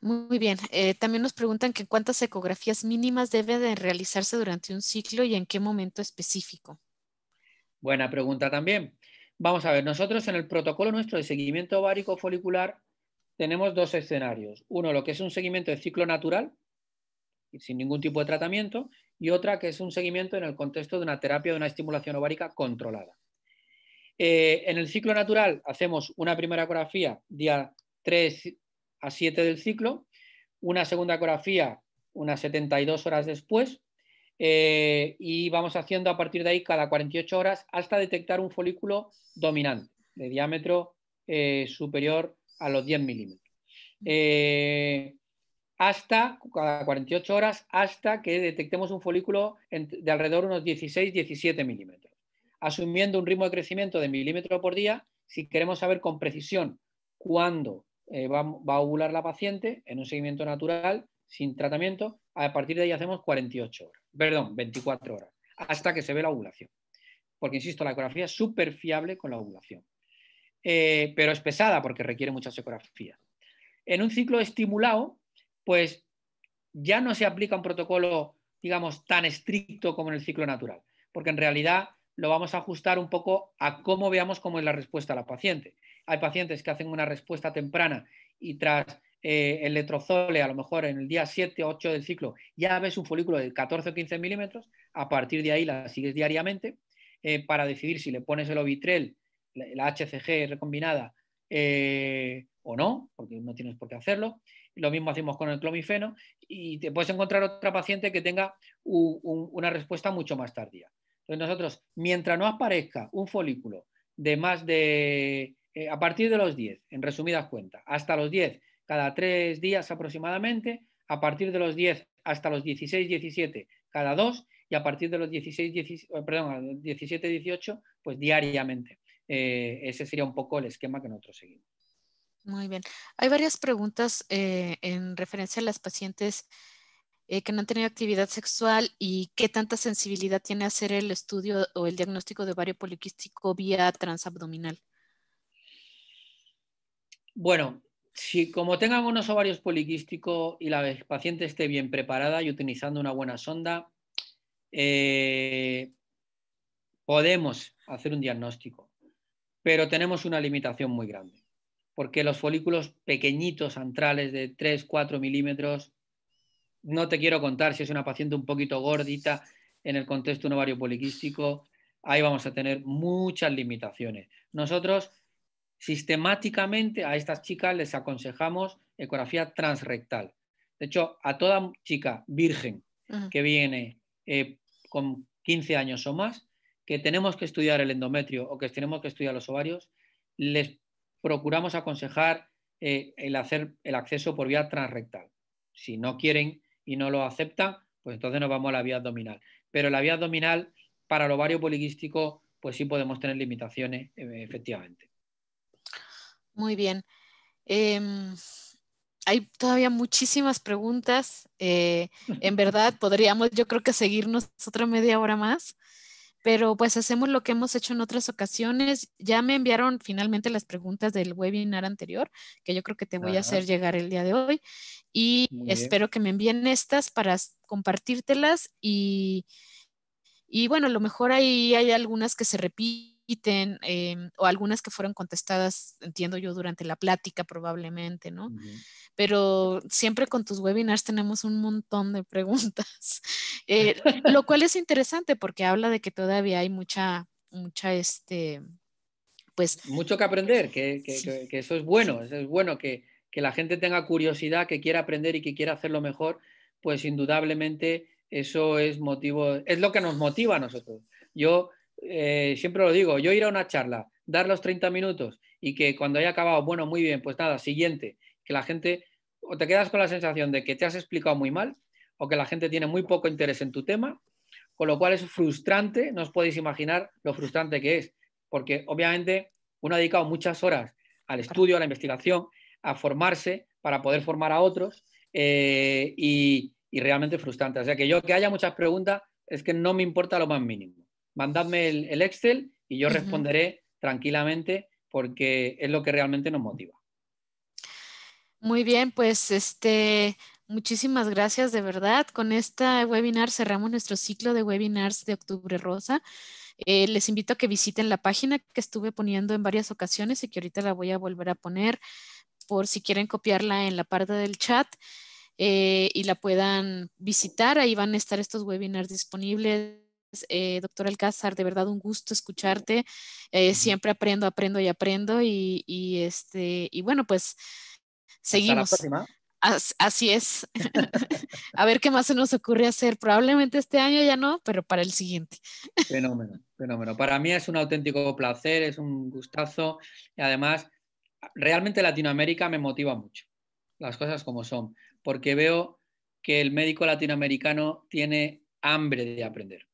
Muy bien. Eh, también nos preguntan que cuántas ecografías mínimas deben de realizarse durante un ciclo y en qué momento específico. Buena pregunta también. Vamos a ver, nosotros en el protocolo nuestro de seguimiento ovárico folicular tenemos dos escenarios. Uno, lo que es un seguimiento de ciclo natural, sin ningún tipo de tratamiento, y otra que es un seguimiento en el contexto de una terapia de una estimulación ovárica controlada. Eh, en el ciclo natural hacemos una primera ecografía día 3 a 7 del ciclo, una segunda ecografía unas 72 horas después, eh, y vamos haciendo a partir de ahí cada 48 horas hasta detectar un folículo dominante de diámetro eh, superior a los 10 milímetros. Eh, hasta, cada 48 horas, hasta que detectemos un folículo de alrededor de unos 16-17 milímetros. Asumiendo un ritmo de crecimiento de milímetros por día, si queremos saber con precisión cuándo eh, va, a ovular la paciente en un seguimiento natural, sin tratamiento, a partir de ahí hacemos 48 horas, perdón, 24 horas, hasta que se ve la ovulación. Porque, insisto, la ecografía es súper fiable con la ovulación. Eh, pero es pesada porque requiere mucha ecografía. En un ciclo estimulado, pues ya no se aplica un protocolo, digamos, tan estricto como en el ciclo natural, porque en realidad lo vamos a ajustar un poco a cómo veamos cómo es la respuesta a la paciente. Hay pacientes que hacen una respuesta temprana y tras eh, el letrozole, a lo mejor en el día 7 o 8 del ciclo, ya ves un folículo de 14 o 15 milímetros, a partir de ahí la sigues diariamente eh, para decidir si le pones el ovitrel la, HCG recombinada eh, o no, porque no tienes por qué hacerlo. Lo mismo hacemos con el clomifeno y te puedes encontrar otra paciente que tenga una respuesta mucho más tardía. Entonces nosotros, mientras no aparezca un folículo de más de, eh, a partir de los 10, en resumidas cuentas, hasta los 10, cada tres días aproximadamente, a partir de los 10 hasta los 16, 17, cada dos y a partir de los 16, 17, 17, 18, pues diariamente. Eh, ese sería un poco el esquema que nosotros seguimos. Muy bien. Hay varias preguntas eh, en referencia a las pacientes eh, que no han tenido actividad sexual y qué tanta sensibilidad tiene hacer el estudio o el diagnóstico de ovario poliquístico vía transabdominal. Bueno, si como tengan unos ovarios poliquísticos y la paciente esté bien preparada y utilizando una buena sonda, podemos hacer un diagnóstico pero tenemos una limitación muy grande, porque los folículos pequeñitos antrales de 3, 4 milímetros, no te quiero contar si es una paciente un poquito gordita en el contexto de un ovario poliquístico, ahí vamos a tener muchas limitaciones. Nosotros sistemáticamente a estas chicas les aconsejamos ecografía transrectal. De hecho, a toda chica virgen que viene eh, con 15 años o más, que tenemos que estudiar el endometrio o que tenemos que estudiar los ovarios, les procuramos aconsejar eh, el hacer el acceso por vía transrectal. Si no quieren y no lo aceptan, pues entonces nos vamos a la vía abdominal. Pero la vía abdominal para el ovario poliquístico, pues sí podemos tener limitaciones, eh, efectivamente. Muy bien. Em, hay todavía muchísimas preguntas. Eh, en verdad, podríamos, yo creo que seguirnos otra media hora más pero pues hacemos lo que hemos hecho en otras ocasiones. Ya me enviaron finalmente las preguntas del webinar anterior, que yo creo que te voy a hacer llegar el día de hoy, y espero que me envíen estas para compartírtelas y, y bueno, a lo mejor ahí hay algunas que se repiten Em, o algunas que fueron contestadas, entiendo yo, durante la plática probablemente, ¿no? Pero siempre con tus webinars tenemos un montón de preguntas, eh, lo cual es interesante porque habla de que todavía hay mucha, mucha, este, pues... Mucho que aprender, que, que, eso es bueno, es bueno que, la gente tenga curiosidad, que quiera aprender y que quiera hacerlo mejor, pues indudablemente eso es motivo, es lo que nos motiva a nosotros. Yo eh, siempre lo digo, yo ir a una charla, dar los 30 minutos y que cuando haya acabado, bueno, muy bien, pues nada, siguiente, que la gente o te quedas con la sensación de que te has explicado muy mal o que la gente tiene muy poco interés en tu tema, con lo cual es frustrante, no os podéis imaginar lo frustrante que es, porque obviamente uno ha dedicado muchas horas al estudio, a la investigación, a formarse para poder formar a otros eh, y, y realmente frustrante. O sea que yo que haya muchas preguntas es que no me importa lo más mínimo mandadme el, Excel y yo responderé tranquilamente porque es lo que realmente nos motiva. Muy bien, pues este, muchísimas gracias de verdad. Con este webinar cerramos nuestro ciclo de webinars de Octubre Rosa. Eh, les invito a que visiten la página que estuve poniendo en varias ocasiones y que ahorita la voy a volver a poner por si quieren copiarla en la parte del chat eh, y la puedan visitar. Ahí van a estar estos webinars disponibles eh, doctor Alcázar, de verdad un gusto escucharte. Eh, siempre aprendo, aprendo y aprendo. Y, este, y bueno, pues seguimos. así es. a ver qué más se nos ocurre hacer. Probablemente este año ya no, pero para el siguiente. fenómeno, fenómeno. Para mí es un auténtico placer, es un gustazo. Y además, realmente Latinoamérica me motiva mucho. Las cosas como son. Porque veo que el médico latinoamericano tiene hambre de aprender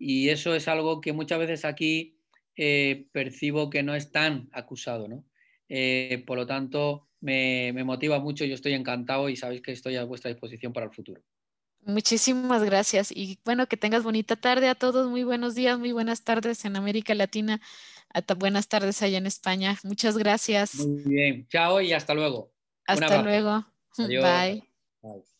y eso es algo que muchas veces aquí eh, percibo que no es tan acusado, ¿no? Eh, por lo tanto, me, motiva mucho, yo estoy encantado y sabéis que estoy a vuestra disposición para el futuro. Muchísimas gracias y bueno, que tengas bonita tarde a todos, muy buenos días, muy buenas tardes en América Latina, hasta buenas tardes allá en España. Muchas gracias. Muy bien, chao y hasta luego. Hasta luego. Bye.